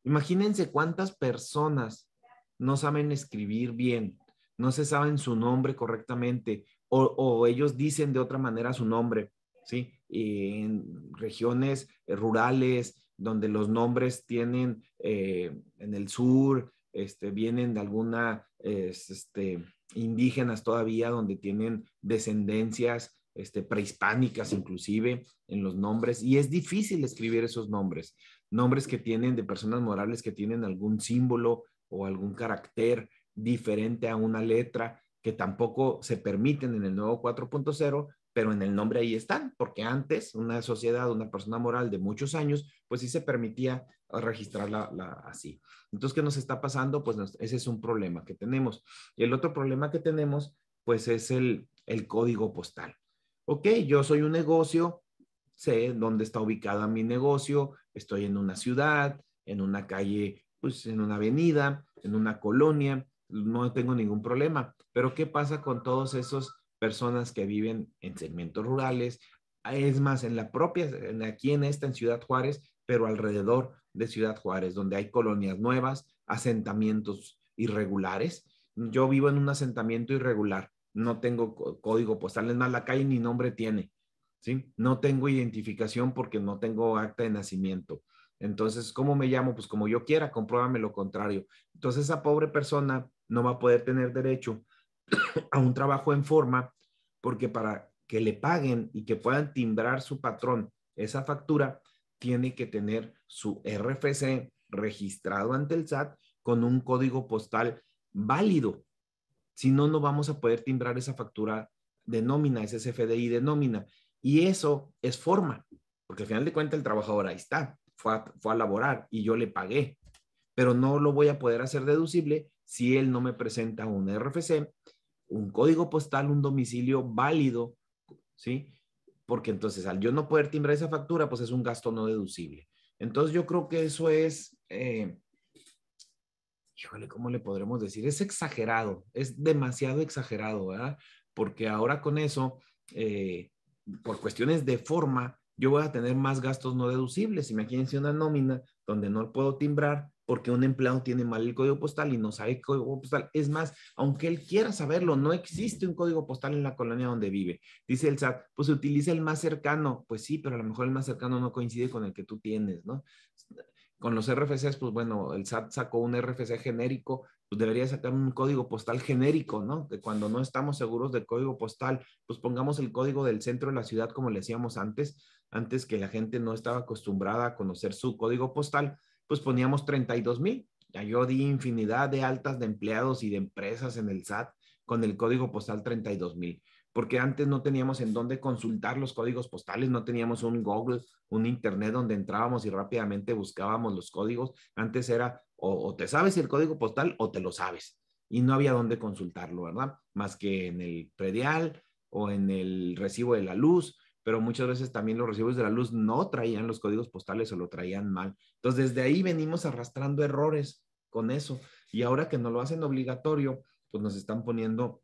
Imagínense cuántas personas no saben escribir bien, no se saben su nombre correctamente o, ellos dicen de otra manera su nombre, ¿sí? en regiones eh, rurales donde los nombres tienen eh, en el sur, este, vienen de alguna, este, indígenas todavía, donde tienen descendencias este, prehispánicas inclusive en los nombres, y es difícil escribir esos nombres, nombres que tienen de personas morales que tienen algún símbolo o algún carácter diferente a una letra que tampoco se permiten en el nuevo 4.0 pero en el nombre ahí están, porque antes una sociedad, una persona moral de muchos años, pues sí se permitía ah, registrarla así. Entonces, ¿qué nos está pasando? Pues ese es un problema que tenemos. Y el otro problema que tenemos, pues es el, el código postal. Ok, yo soy un negocio, sé dónde está ubicada mi negocio, estoy en una ciudad, en una calle, pues en una avenida, en una colonia, no tengo ningún problema. Pero ¿qué pasa con todos esos personas que viven en segmentos rurales, es más, en la propia, aquí en esta, en Ciudad Juárez, pero alrededor de Ciudad Juárez, donde hay colonias nuevas, asentamientos irregulares. Yo vivo en un asentamiento irregular, no tengo código postal, es más, la calle ni nombre tiene, ¿sí? No tengo identificación porque no tengo acta de nacimiento. Entonces, ¿cómo me llamo? Pues como yo quiera, compruébame lo contrario. Entonces, esa pobre persona no va a poder tener derecho a un trabajo en forma, porque para que le paguen y que puedan timbrar su patrón esa factura, tiene que tener su RFC registrado ante el SAT con un código postal válido. Si no, no vamos a poder timbrar esa factura de nómina, ese CFDI de nómina. Y eso es forma, porque al final de cuentas el trabajador ahí está, fue a, fue laborar y yo le pagué, pero no lo voy a poder hacer deducible si él no me presenta un RFC un código postal, un domicilio válido, ¿sí? Porque entonces al yo no poder timbrar esa factura, pues es un gasto no deducible. Entonces yo creo que eso es, eh, híjole, ¿cómo le podremos decir? Es exagerado, es demasiado exagerado, ¿verdad? Porque ahora con eso, eh, por cuestiones de forma, yo voy a tener más gastos no deducibles. Imagínense una nómina donde no puedo timbrar, porque un empleado tiene mal el código postal y no sabe el código postal. Es más, aunque él quiera saberlo, no existe un código postal en la colonia donde vive. Dice el SAT, pues utiliza el más cercano. Pues sí, pero a lo mejor el más cercano no coincide con el que tú tienes, ¿no? Con los RFCs, pues bueno, el SAT sacó un RFC genérico, pues debería sacar un código postal genérico, ¿no? Que cuando no estamos seguros del código postal, pues pongamos el código del centro de la ciudad como le decíamos antes, antes que la gente no estaba acostumbrada a conocer su código postal, pues poníamos 32 mil. Ya yo di infinidad de altas de empleados y de empresas en el SAT con el código postal 32 mil, porque antes no teníamos en dónde consultar los códigos postales, no teníamos un Google, un Internet donde entrábamos y rápidamente buscábamos los códigos. Antes era o, o te sabes el código postal o te lo sabes y no había dónde consultarlo, ¿verdad? Más que en el predial o en el recibo de la luz pero muchas veces también los recibos de la luz no traían los códigos postales o lo traían mal. Entonces, desde ahí venimos arrastrando errores con eso. Y ahora que nos lo hacen obligatorio, pues nos están poniendo,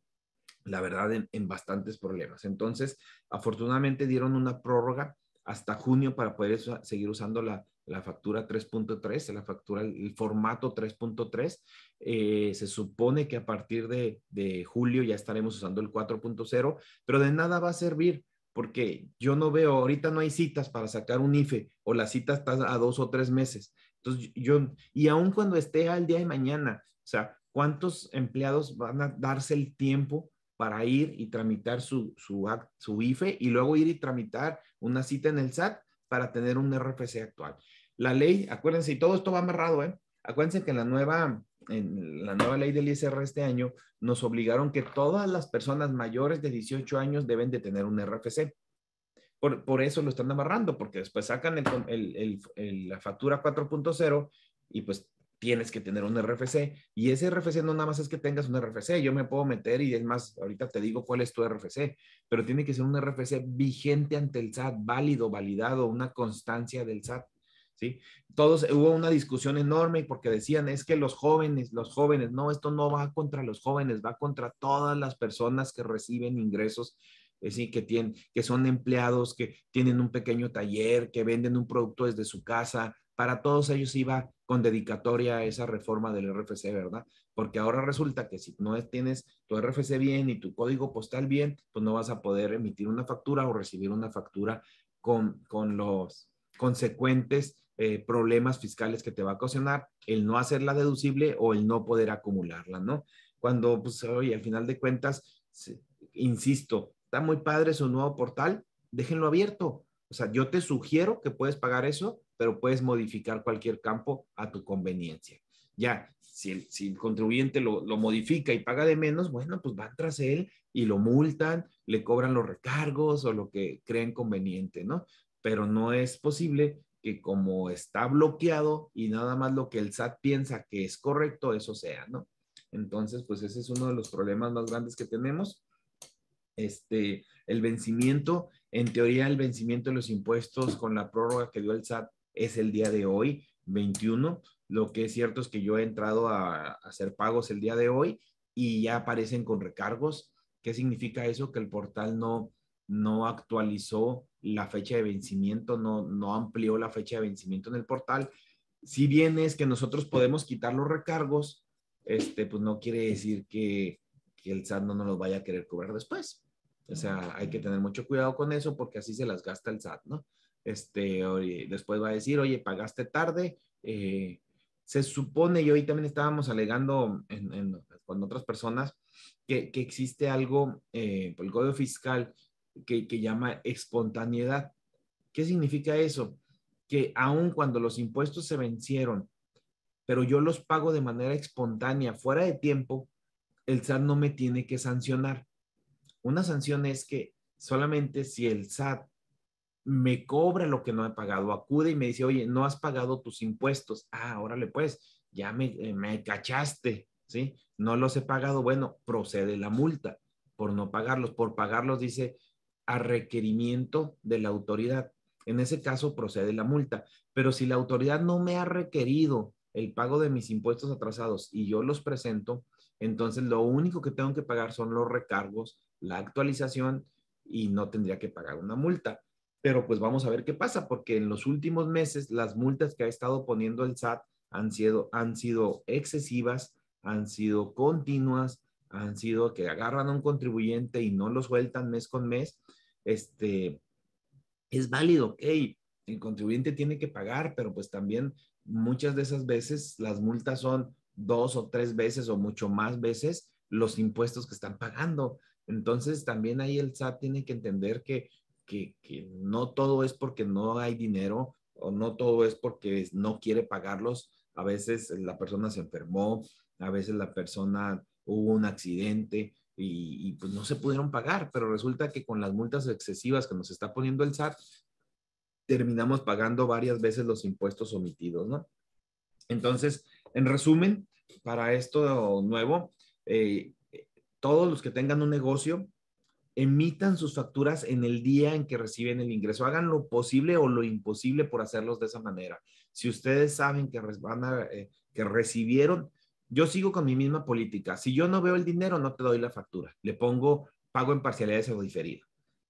la verdad, en, bastantes problemas. Entonces, afortunadamente dieron una prórroga hasta junio para poder seguir usando la, factura 3.3, la factura, el formato 3.3. Eh, se supone que a partir de, de, julio ya estaremos usando el 4.0, pero de nada va a servir porque yo no veo, ahorita no hay citas para sacar un IFE o la cita está a dos o tres meses. Entonces, yo, y aun cuando esté al día de mañana, o sea, ¿cuántos empleados van a darse el tiempo para ir y tramitar su, su, su IFE y luego ir y tramitar una cita en el SAT para tener un RFC actual? La ley, acuérdense, y todo esto va amarrado, ¿eh? Acuérdense que la nueva en la nueva ley del ISR este año, nos obligaron que todas las personas mayores de 18 años deben de tener un RFC. Por, eso lo están amarrando, porque después sacan la factura 4.0 y pues tienes que tener un RFC. Y ese RFC no nada más es que tengas un RFC, yo me puedo meter y es más, ahorita te digo cuál es tu RFC, pero tiene que ser un RFC vigente ante el SAT, válido, validado, una constancia del SAT. Todos hubo una discusión enorme porque decían, es que los jóvenes, los jóvenes, no, esto no va contra los jóvenes, va contra todas las personas que reciben ingresos ¿sí? que, tienen, que son empleados, que tienen un pequeño taller, que venden un producto desde su casa. Para todos ellos iba con dedicatoria a esa reforma del RFC, ¿verdad? Porque ahora resulta que si no tienes tu RFC bien y tu código postal bien, pues no vas a poder emitir una factura o recibir una factura con, con los consecuentes eh, problemas fiscales que te va a ocasionar el no hacerla deducible o el no poder acumularla, ¿no? Cuando, pues, oye, al final de cuentas, insisto, está muy padre su nuevo portal, déjenlo abierto. O sea, yo te sugiero que puedes pagar eso, pero puedes modificar cualquier campo a tu conveniencia. Ya, si el, contribuyente lo, modifica y paga de menos, bueno, pues van tras él y lo multan, le cobran los recargos o lo que creen conveniente, ¿no? Pero no es posible que como está bloqueado y nada más lo que el SAT piensa que es correcto, eso sea, ¿no? Entonces, pues ese es uno de los problemas más grandes que tenemos. Este, el vencimiento, en teoría el vencimiento de los impuestos con la prórroga que dio el SAT es el día de hoy, 21. Lo que es cierto es que yo he entrado a, hacer pagos el día de hoy y ya aparecen con recargos. ¿Qué significa eso? Que el portal no, no actualizó la fecha de vencimiento, no, no amplió la fecha de vencimiento en el portal. Si bien es que nosotros podemos quitar los recargos, este, pues no quiere decir que, el SAT no nos los vaya a querer cobrar después. O sea, hay que tener mucho cuidado con eso porque así se las gasta el SAT, ¿no? Este, después va a decir, oye, pagaste tarde. Eh, se supone, y hoy también estábamos alegando en, con otras personas, que, que existe algo, eh, el código fiscal, que, llama espontaneidad. ¿Qué significa eso? Que aun cuando los impuestos se vencieron, pero yo los pago de manera espontánea, fuera de tiempo, el SAT no me tiene que sancionar. Una sanción es que solamente si el SAT me cobra lo que no he pagado, acude y me dice, oye, no has pagado tus impuestos. Ah, órale pues, ya me, eh, me cachaste, ¿sí? No los he pagado. Bueno, procede la multa por no pagarlos. Por pagarlos dice, a requerimiento de la autoridad. En ese caso procede la multa, pero si la autoridad no me ha requerido el pago de mis impuestos atrasados y yo los presento, entonces lo único que tengo que pagar son los recargos, la actualización y no tendría que pagar una multa. Pero pues vamos a ver qué pasa, porque en los últimos meses las multas que ha estado poniendo el SAT han sido, han sido excesivas, han sido continuas, han sido que agarran a un contribuyente y no lo sueltan mes con mes, este, es válido, ok, el contribuyente tiene que pagar, pero pues también muchas de esas veces las multas son dos o tres veces o mucho más veces los impuestos que están pagando. Entonces también ahí el SAT tiene que entender que, que no todo es porque no hay dinero o no todo es porque no quiere pagarlos. A veces la persona se enfermó, a veces la persona hubo un accidente y, pues no se pudieron pagar, pero resulta que con las multas excesivas que nos está poniendo el SAT, terminamos pagando varias veces los impuestos omitidos, ¿no? Entonces, en resumen, para esto nuevo, eh, todos los que tengan un negocio, emitan sus facturas en el día en que reciben el ingreso. Hagan lo posible o lo imposible por hacerlos de esa manera. Si ustedes saben que, van a, eh, que recibieron, yo sigo con mi misma política. Si yo no veo el dinero, no te doy la factura. Le pongo pago en parcialidades o diferido.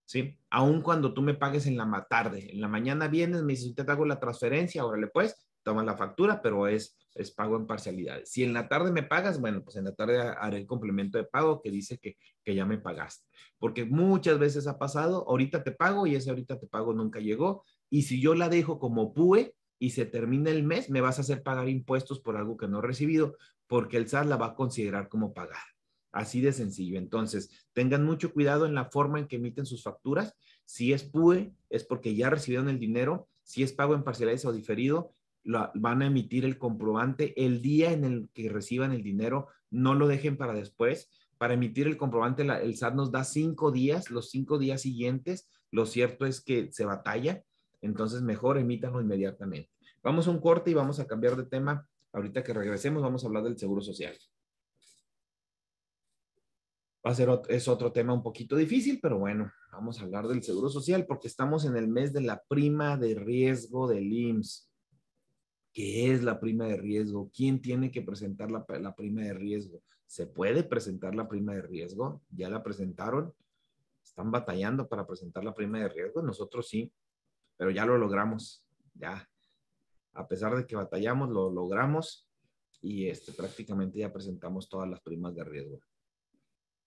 ¿Sí? Aun cuando tú me pagues en la tarde, en la mañana vienes, me dices, te hago la transferencia, ahora le pues, toma la factura, pero es, es pago en parcialidades. Si en la tarde me pagas, bueno, pues en la tarde haré el complemento de pago que dice que, ya me pagaste. Porque muchas veces ha pasado, ahorita te pago y ese ahorita te pago nunca llegó. Y si yo la dejo como PUE, y se termina el mes, me vas a hacer pagar impuestos por algo que no he recibido, porque el SAT la va a considerar como pagada. Así de sencillo. Entonces, tengan mucho cuidado en la forma en que emiten sus facturas. Si es PUE, es porque ya recibieron el dinero. Si es pago en parcialidades o diferido, van a emitir el comprobante el día en el que reciban el dinero. No lo dejen para después. Para emitir el comprobante, el SAT nos da cinco días, los cinco días siguientes. Lo cierto es que se batalla. Entonces, mejor emítanlo inmediatamente. Vamos a un corte y vamos a cambiar de tema Ahorita que regresemos vamos a hablar del seguro social. Va a ser es otro tema un poquito difícil, pero bueno, vamos a hablar del seguro social porque estamos en el mes de la prima de riesgo del IMSS. ¿Qué es la prima de riesgo? ¿Quién tiene que presentar la, la prima de riesgo? ¿Se puede presentar la prima de riesgo? ¿Ya la presentaron? ¿Están batallando para presentar la prima de riesgo? Nosotros sí, pero ya lo logramos. Ya, a pesar de que batallamos, lo logramos y este, prácticamente ya presentamos todas las primas de riesgo.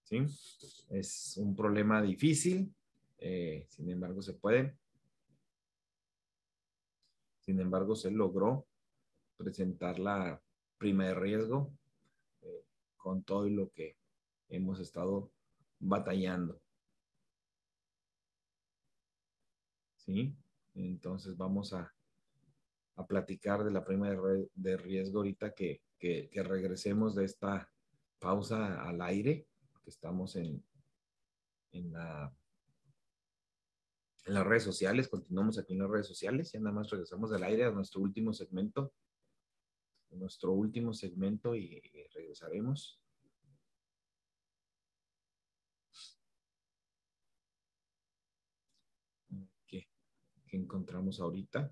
¿Sí? Es un problema difícil, eh, sin embargo se puede. Sin embargo, se logró presentar la prima de riesgo eh, con todo lo que hemos estado batallando. ¿Sí? Entonces vamos a a platicar de la prima de, de riesgo ahorita que, regresemos de esta pausa al aire, que estamos en, en, la, en las redes sociales, continuamos aquí en las redes sociales, y nada más regresamos al aire a nuestro último segmento, nuestro último segmento y, regresaremos. que encontramos ahorita.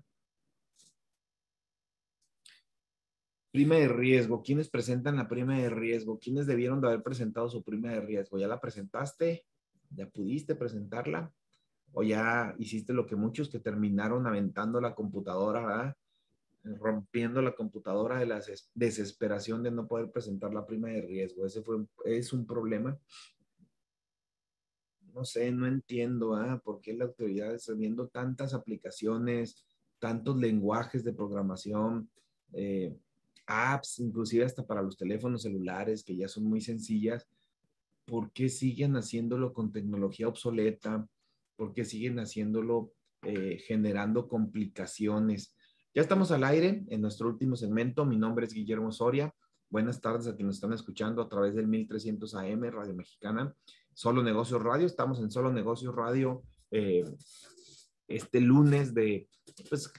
Prima de riesgo, ¿quiénes presentan la prima de riesgo? ¿Quiénes debieron de haber presentado su prima de riesgo? ¿Ya la presentaste? ¿Ya pudiste presentarla? ¿O ya hiciste lo que muchos que terminaron aventando la computadora, rompiendo la computadora de la desesperación de no poder presentar la prima de riesgo. Ese fue, es un problema. No sé, no entiendo ah por qué la autoridad está viendo tantas aplicaciones, tantos lenguajes de programación. Eh, apps, inclusive hasta para los teléfonos celulares, que ya son muy sencillas, ¿por qué siguen haciéndolo con tecnología obsoleta? ¿Por qué siguen haciéndolo eh, generando complicaciones? Ya estamos al aire en nuestro último segmento. Mi nombre es Guillermo Soria. Buenas tardes a quienes nos están escuchando a través del 1300 AM Radio Mexicana. Solo Negocios Radio. Estamos en Solo Negocios Radio eh, este lunes de pues,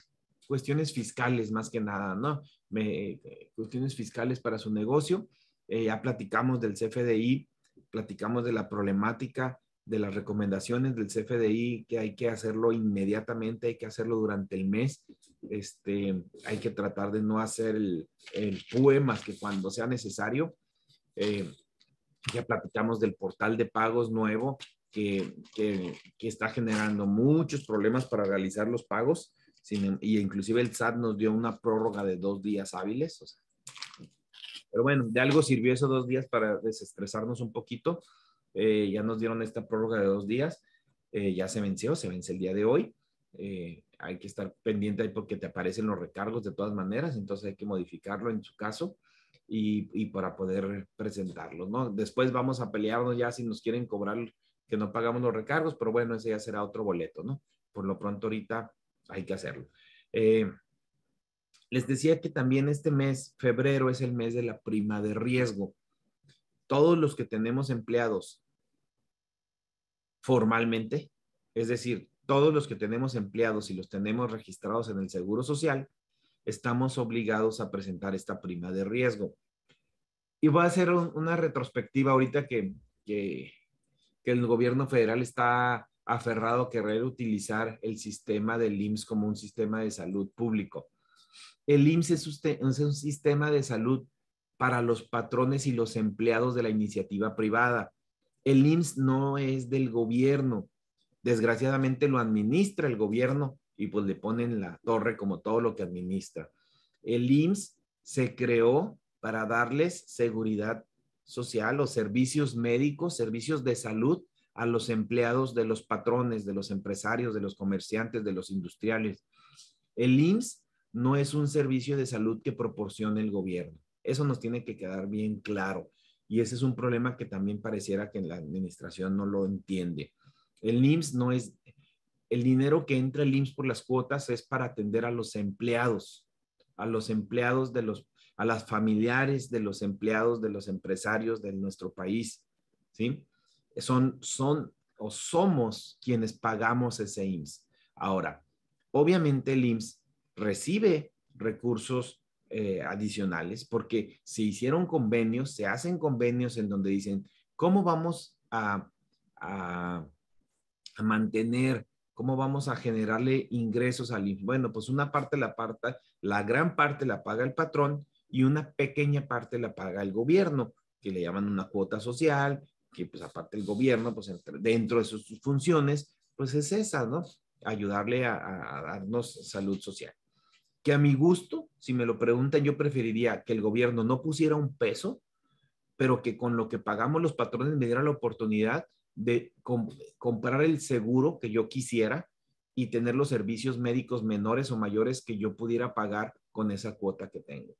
cuestiones fiscales más que nada, ¿no? Eh, cuestiones fiscales para su negocio. Eh, ya platicamos del CFDI, platicamos de la problemática, de las recomendaciones del CFDI, que hay que hacerlo inmediatamente, hay que hacerlo durante el mes. Este, hay que tratar de no hacer el, el PUE más que cuando sea necesario. Eh, ya platicamos del portal de pagos nuevo que, está generando muchos problemas para realizar los pagos. Em, y inclusive el SAT nos dio una prórroga de dos días hábiles. pero bueno, de algo sirvió esos dos días para desestresarnos un poquito. Eh, ya nos dieron esta prórroga de dos días. Eh, ya se venció, se vence el día de hoy. Eh, hay que estar pendiente ahí porque te aparecen los recargos de todas maneras, entonces hay que modificarlo en su caso y, para poder presentarlo. Después vamos a pelearnos ya si nos quieren cobrar que no pagamos los recargos, pero bueno, ese ya será otro boleto, ¿no? Por lo pronto ahorita hay que hacerlo. Eh, les decía que también este mes, febrero, es el mes de la prima de riesgo. Todos los que tenemos empleados formalmente, es decir, todos los que tenemos empleados y los tenemos registrados en el Seguro Social, estamos obligados a presentar esta prima de riesgo. Y voy a hacer una retrospectiva ahorita que, que el gobierno federal está aferrado a querer utilizar el sistema del IMSS como un sistema de salud público. El IMSS es, es un sistema de salud para los patrones y los empleados de la iniciativa privada. El IMSS no es del gobierno. Desgraciadamente lo administra el gobierno y pues le ponen la torre como todo lo que administra. El IMSS se creó para darles seguridad social o servicios médicos, servicios de salud a los empleados de los patrones, de los empresarios, de los comerciantes, de los industriales. El IMSS no es un servicio de salud que proporcione el gobierno. Eso nos tiene que quedar bien claro. Y ese es un problema que también pareciera que la administración no lo entiende. El IMSS no es, el dinero que entra el IMSS por las cuotas es para atender a los empleados, a los empleados de los, a las familiares de los empleados, de los empresarios de nuestro país, ¿sí? son, o somos quienes pagamos ese IMSS. Ahora, obviamente el IMSS recibe recursos eh, adicionales porque se hicieron convenios, se hacen convenios en donde dicen, ¿cómo vamos a, a, mantener, cómo vamos a generarle ingresos al IMSS? Bueno, pues una parte la, parte, la gran parte la paga el patrón y una pequeña parte la paga el gobierno, que le llaman una cuota social, que pues aparte el gobierno, pues dentro de sus, funciones, pues es esa, ¿no? Ayudarle a, darnos salud social. Que a mi gusto, si me lo preguntan, yo preferiría que el gobierno no pusiera un peso, pero que con lo que pagamos los patrones me diera la oportunidad de comprar el seguro que yo quisiera y tener los servicios médicos menores o mayores que yo pudiera pagar con esa cuota que tengo.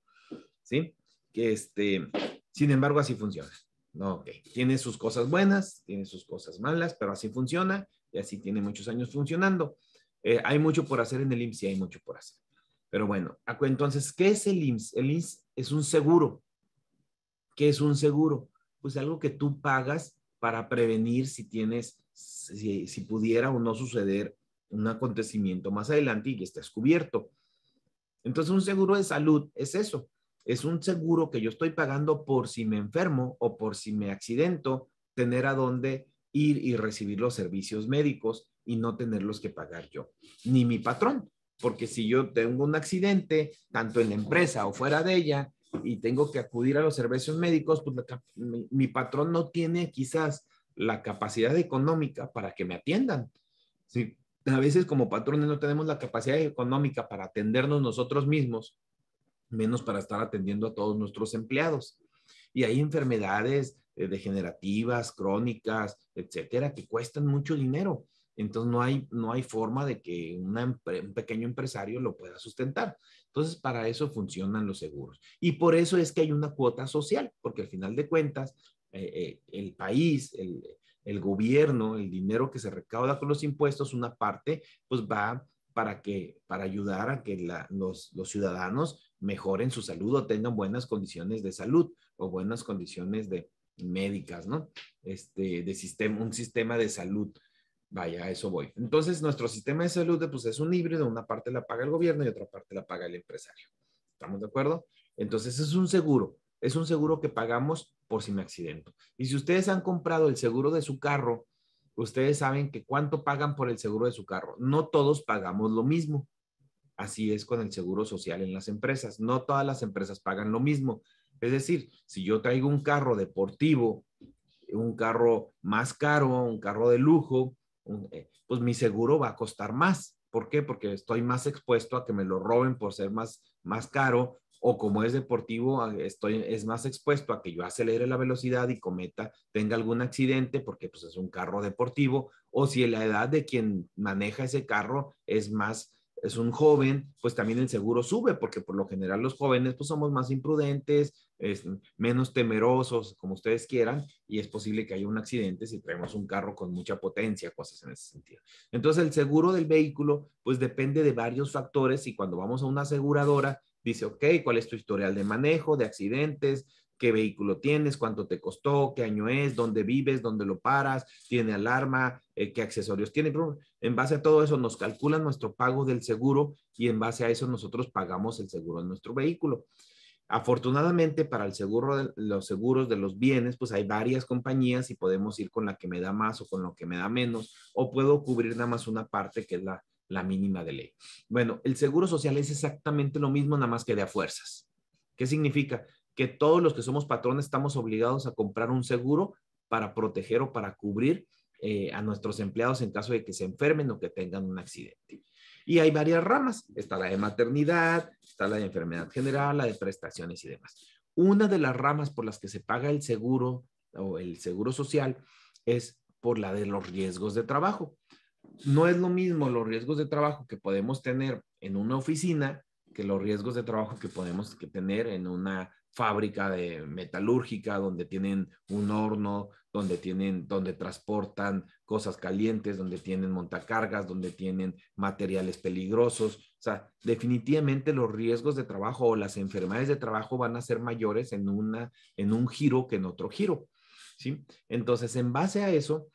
¿Sí? Que este, sin embargo, así funciona. No, Tiene sus cosas buenas, tiene sus cosas malas, pero así funciona y así tiene muchos años funcionando. Eh, hay mucho por hacer en el IMSS y hay mucho por hacer. Pero bueno, entonces, ¿qué es el IMSS? El IMSS es un seguro. ¿Qué es un seguro? Pues algo que tú pagas para prevenir si tienes, si, si pudiera o no suceder un acontecimiento más adelante y que estés cubierto. Entonces, un seguro de salud es eso es un seguro que yo estoy pagando por si me enfermo o por si me accidento, tener a dónde ir y recibir los servicios médicos y no tenerlos que pagar yo, ni mi patrón, porque si yo tengo un accidente, tanto en la empresa o fuera de ella, y tengo que acudir a los servicios médicos, pues mi, patrón no tiene quizás la capacidad económica para que me atiendan. A veces como patrones no tenemos la capacidad económica para atendernos nosotros mismos menos para estar atendiendo a todos nuestros empleados. Y hay enfermedades eh, degenerativas, crónicas, etcétera, que cuestan mucho dinero. Entonces no hay, no hay forma de que una, un pequeño empresario lo pueda sustentar. Entonces para eso funcionan los seguros. Y por eso es que hay una cuota social, porque al final de cuentas eh, eh, el país, el, el gobierno, el dinero que se recauda con los impuestos, una parte pues va para que para ayudar a que la, los, los, ciudadanos mejoren su salud o tengan buenas condiciones de salud o buenas condiciones de médicas, ¿no? Este, de sistema, un sistema de salud. Vaya, a eso voy. Entonces, nuestro sistema de salud pues, es un híbrido, una parte la paga el gobierno y otra parte la paga el empresario. ¿Estamos de acuerdo? Entonces, es un seguro, es un seguro que pagamos por si me accidento. Y si ustedes han comprado el seguro de su carro, ustedes saben que cuánto pagan por el seguro de su carro. No todos pagamos lo mismo. Así es con el seguro social en las empresas. No todas las empresas pagan lo mismo. Es decir, si yo traigo un carro deportivo, un carro más caro, un carro de lujo, eh, pues mi seguro va a costar más. ¿Por qué? Porque estoy más expuesto a que me lo roben por ser más, más caro o como es deportivo, estoy, es más expuesto a que yo acelere la velocidad y cometa, tenga algún accidente porque pues, es un carro deportivo o si la edad de quien maneja ese carro es más es un joven, pues también el seguro sube, porque por lo general los jóvenes pues somos más imprudentes, es, menos temerosos, como ustedes quieran, y es posible que haya un accidente si traemos un carro con mucha potencia, cosas en ese sentido. Entonces el seguro del vehículo pues depende de varios factores y cuando vamos a una aseguradora dice, ok, ¿cuál es tu historial de manejo, de accidentes, qué vehículo tienes, cuánto te costó, qué año es, dónde vives, dónde lo paras, tiene alarma, eh, qué accesorios tiene. En base a todo eso nos calculan nuestro pago del seguro y en base a eso nosotros pagamos el seguro de nuestro vehículo. Afortunadamente para el seguro de los seguros de los bienes, pues hay varias compañías y podemos ir con la que me da más o con lo que me da menos o puedo cubrir nada más una parte que es la, la mínima de ley. Bueno, el seguro social es exactamente lo mismo, nada más que de a fuerzas. ¿Qué significa? que todos los que somos patrones estamos obligados a comprar un seguro para proteger o para cubrir eh, a nuestros empleados en caso de que se enfermen o que tengan un accidente. Y hay varias ramas. Está la de maternidad, está la de enfermedad general, la de prestaciones y demás. Una de las ramas por las que se paga el seguro o el seguro social es por la de los riesgos de trabajo. No es lo mismo los riesgos de trabajo que podemos tener en una oficina que los riesgos de trabajo que podemos tener en una fábrica de metalúrgica donde tienen un horno, donde tienen, donde transportan cosas calientes, donde tienen montacargas, donde tienen materiales peligrosos. O sea, definitivamente los riesgos de trabajo o las enfermedades de trabajo van a ser mayores en una, en un giro que en otro giro. ¿Sí? Entonces, en base a eso,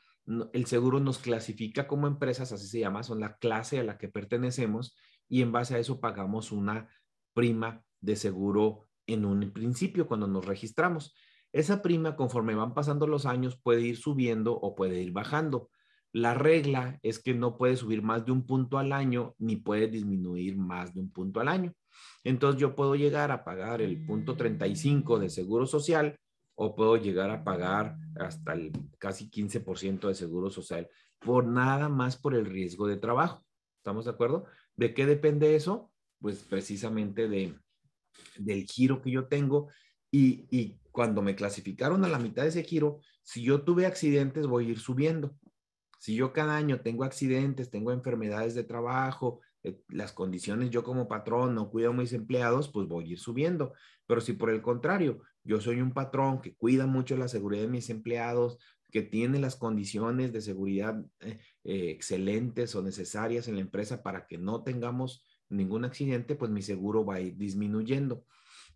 el seguro nos clasifica como empresas, así se llama, son la clase a la que pertenecemos y en base a eso pagamos una prima de seguro en un principio cuando nos registramos. Esa prima, conforme van pasando los años, puede ir subiendo o puede ir bajando. La regla es que no puede subir más de un punto al año ni puede disminuir más de un punto al año. Entonces yo puedo llegar a pagar el punto 35 de seguro social o puedo llegar a pagar hasta el casi 15% de seguro social por nada más por el riesgo de trabajo. ¿Estamos de acuerdo? ¿De qué depende eso? Pues precisamente de, del giro que yo tengo y, cuando me clasificaron a la mitad de ese giro, si yo tuve accidentes voy a ir subiendo. Si yo cada año tengo accidentes, tengo enfermedades de trabajo, eh, las condiciones yo como patrón no cuido a mis empleados, pues voy a ir subiendo. Pero si por el contrario, yo soy un patrón que cuida mucho la seguridad de mis empleados, que tiene las condiciones de seguridad eh, eh, excelentes o necesarias en la empresa para que no tengamos ningún accidente, pues mi seguro va a ir disminuyendo.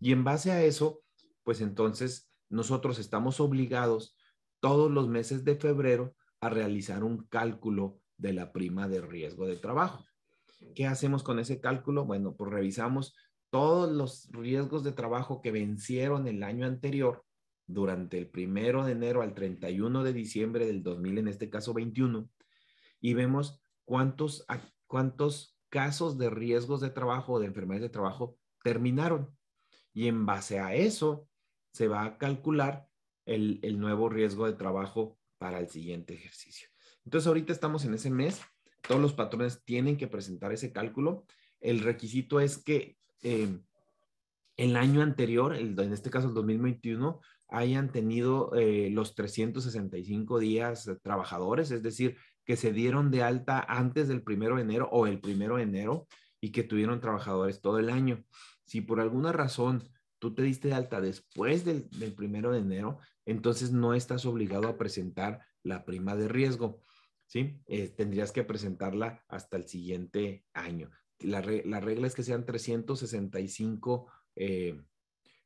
Y en base a eso, pues entonces nosotros estamos obligados todos los meses de febrero a realizar un cálculo de la prima de riesgo de trabajo. ¿Qué hacemos con ese cálculo? Bueno, pues revisamos todos los riesgos de trabajo que vencieron el año anterior durante el primero de enero al 31 de diciembre del 2000, en este caso 21, y vemos cuántos, cuántos casos de riesgos de trabajo o de enfermedades de trabajo terminaron. Y en base a eso se va a calcular el, nuevo riesgo de trabajo para el siguiente ejercicio. Entonces ahorita estamos en ese mes, todos los patrones tienen que presentar ese cálculo. El requisito es que eh, el año anterior, en este caso el 2021, hayan tenido eh, los 365 días trabajadores, es decir, que se dieron de alta antes del primero de enero o el primero de enero y que tuvieron trabajadores todo el año. Si por alguna razón tú te diste de alta después del, del primero de enero, entonces no estás obligado a presentar la prima de riesgo, ¿sí? Eh, tendrías que presentarla hasta el siguiente año. La, regla es que sean 365, eh,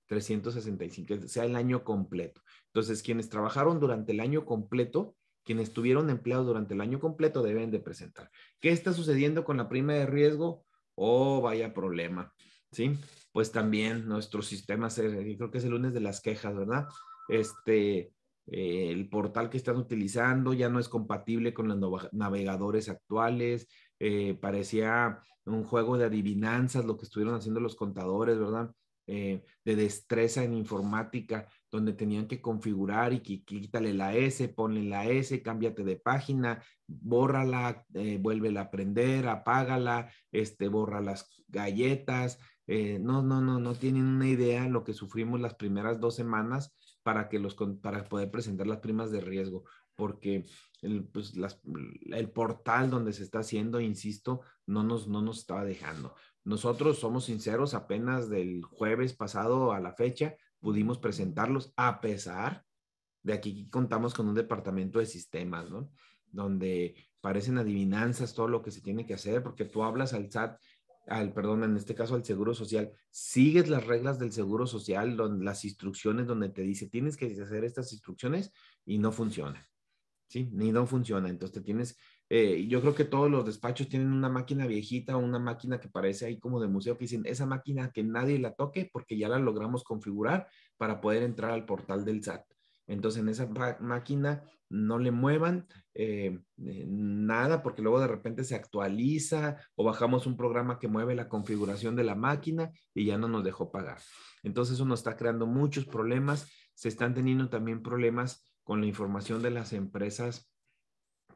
365, sea el año completo. Entonces, quienes trabajaron durante el año completo, quienes estuvieron empleados durante el año completo deben de presentar. ¿Qué está sucediendo con la prima de riesgo? Oh, vaya problema, ¿sí? Pues también nuestro sistema, creo que es el lunes de las quejas, ¿verdad? Este, eh, el portal que están utilizando ya no es compatible con los navegadores actuales, eh, parecía un juego de adivinanzas lo que estuvieron haciendo los contadores, ¿verdad? Eh, de destreza en informática, donde tenían que configurar y quítale la S, ponle la S, cámbiate de página, bórrala, eh, vuélvela a prender, apágala, este, borra las galletas. Eh, no, no, no, no tienen una idea lo que sufrimos las primeras dos semanas para, que los, para poder presentar las primas de riesgo, porque el, pues, el portal donde se está haciendo, insisto, no nos, no nos estaba dejando. Nosotros somos sinceros, apenas del jueves pasado a la fecha pudimos presentarlos, a pesar de aquí contamos con un departamento de sistemas, ¿no? Donde parecen adivinanzas todo lo que se tiene que hacer, porque tú hablas al SAT, al, perdón, en este caso al Seguro Social, sigues las reglas del Seguro Social, las instrucciones donde te dice tienes que hacer estas instrucciones y no funciona, ¿sí? Ni no funciona, entonces te tienes eh, yo creo que todos los despachos tienen una máquina viejita, o una máquina que parece ahí como de museo, que dicen, esa máquina que nadie la toque porque ya la logramos configurar para poder entrar al portal del SAT. Entonces, en esa máquina no le muevan eh, eh, nada porque luego de repente se actualiza o bajamos un programa que mueve la configuración de la máquina y ya no nos dejó pagar. Entonces, eso nos está creando muchos problemas. Se están teniendo también problemas con la información de las empresas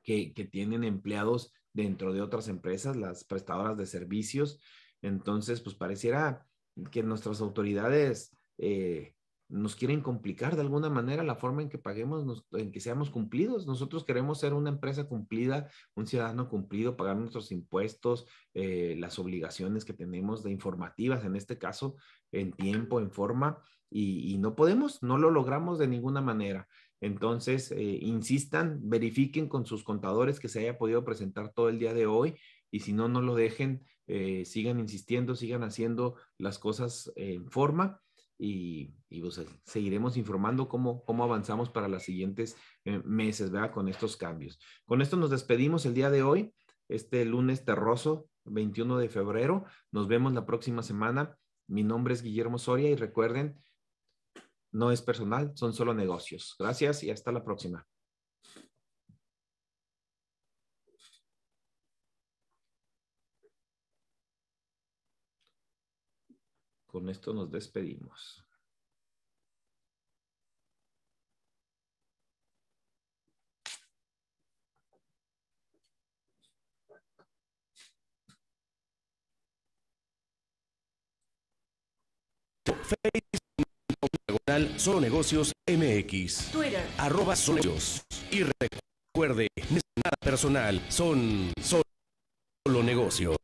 que, tienen empleados dentro de otras empresas, las prestadoras de servicios. Entonces, pues pareciera que nuestras autoridades eh, nos quieren complicar de alguna manera la forma en que paguemos, en que seamos cumplidos. Nosotros queremos ser una empresa cumplida, un ciudadano cumplido, pagar nuestros impuestos, eh, las obligaciones que tenemos de informativas, en este caso, en tiempo, en forma, y no podemos, no lo logramos de ninguna manera. Entonces, eh, insistan, verifiquen con sus contadores que se haya podido presentar todo el día de hoy y si no, no lo dejen, eh, sigan insistiendo, sigan haciendo las cosas en forma y, pues, seguiremos informando cómo, cómo avanzamos para los siguientes eh, meses, ¿verdad? Con estos cambios. Con esto nos despedimos el día de hoy, este lunes terroso, 21 de febrero. Nos vemos la próxima semana. Mi nombre es Guillermo Soria y recuerden, no es personal, son solo negocios. Gracias y hasta la próxima. Con esto nos despedimos. Solo Negocios MX. Twitter. Arroba Solo Y recuerde, no es nada personal, son Solo Negocios.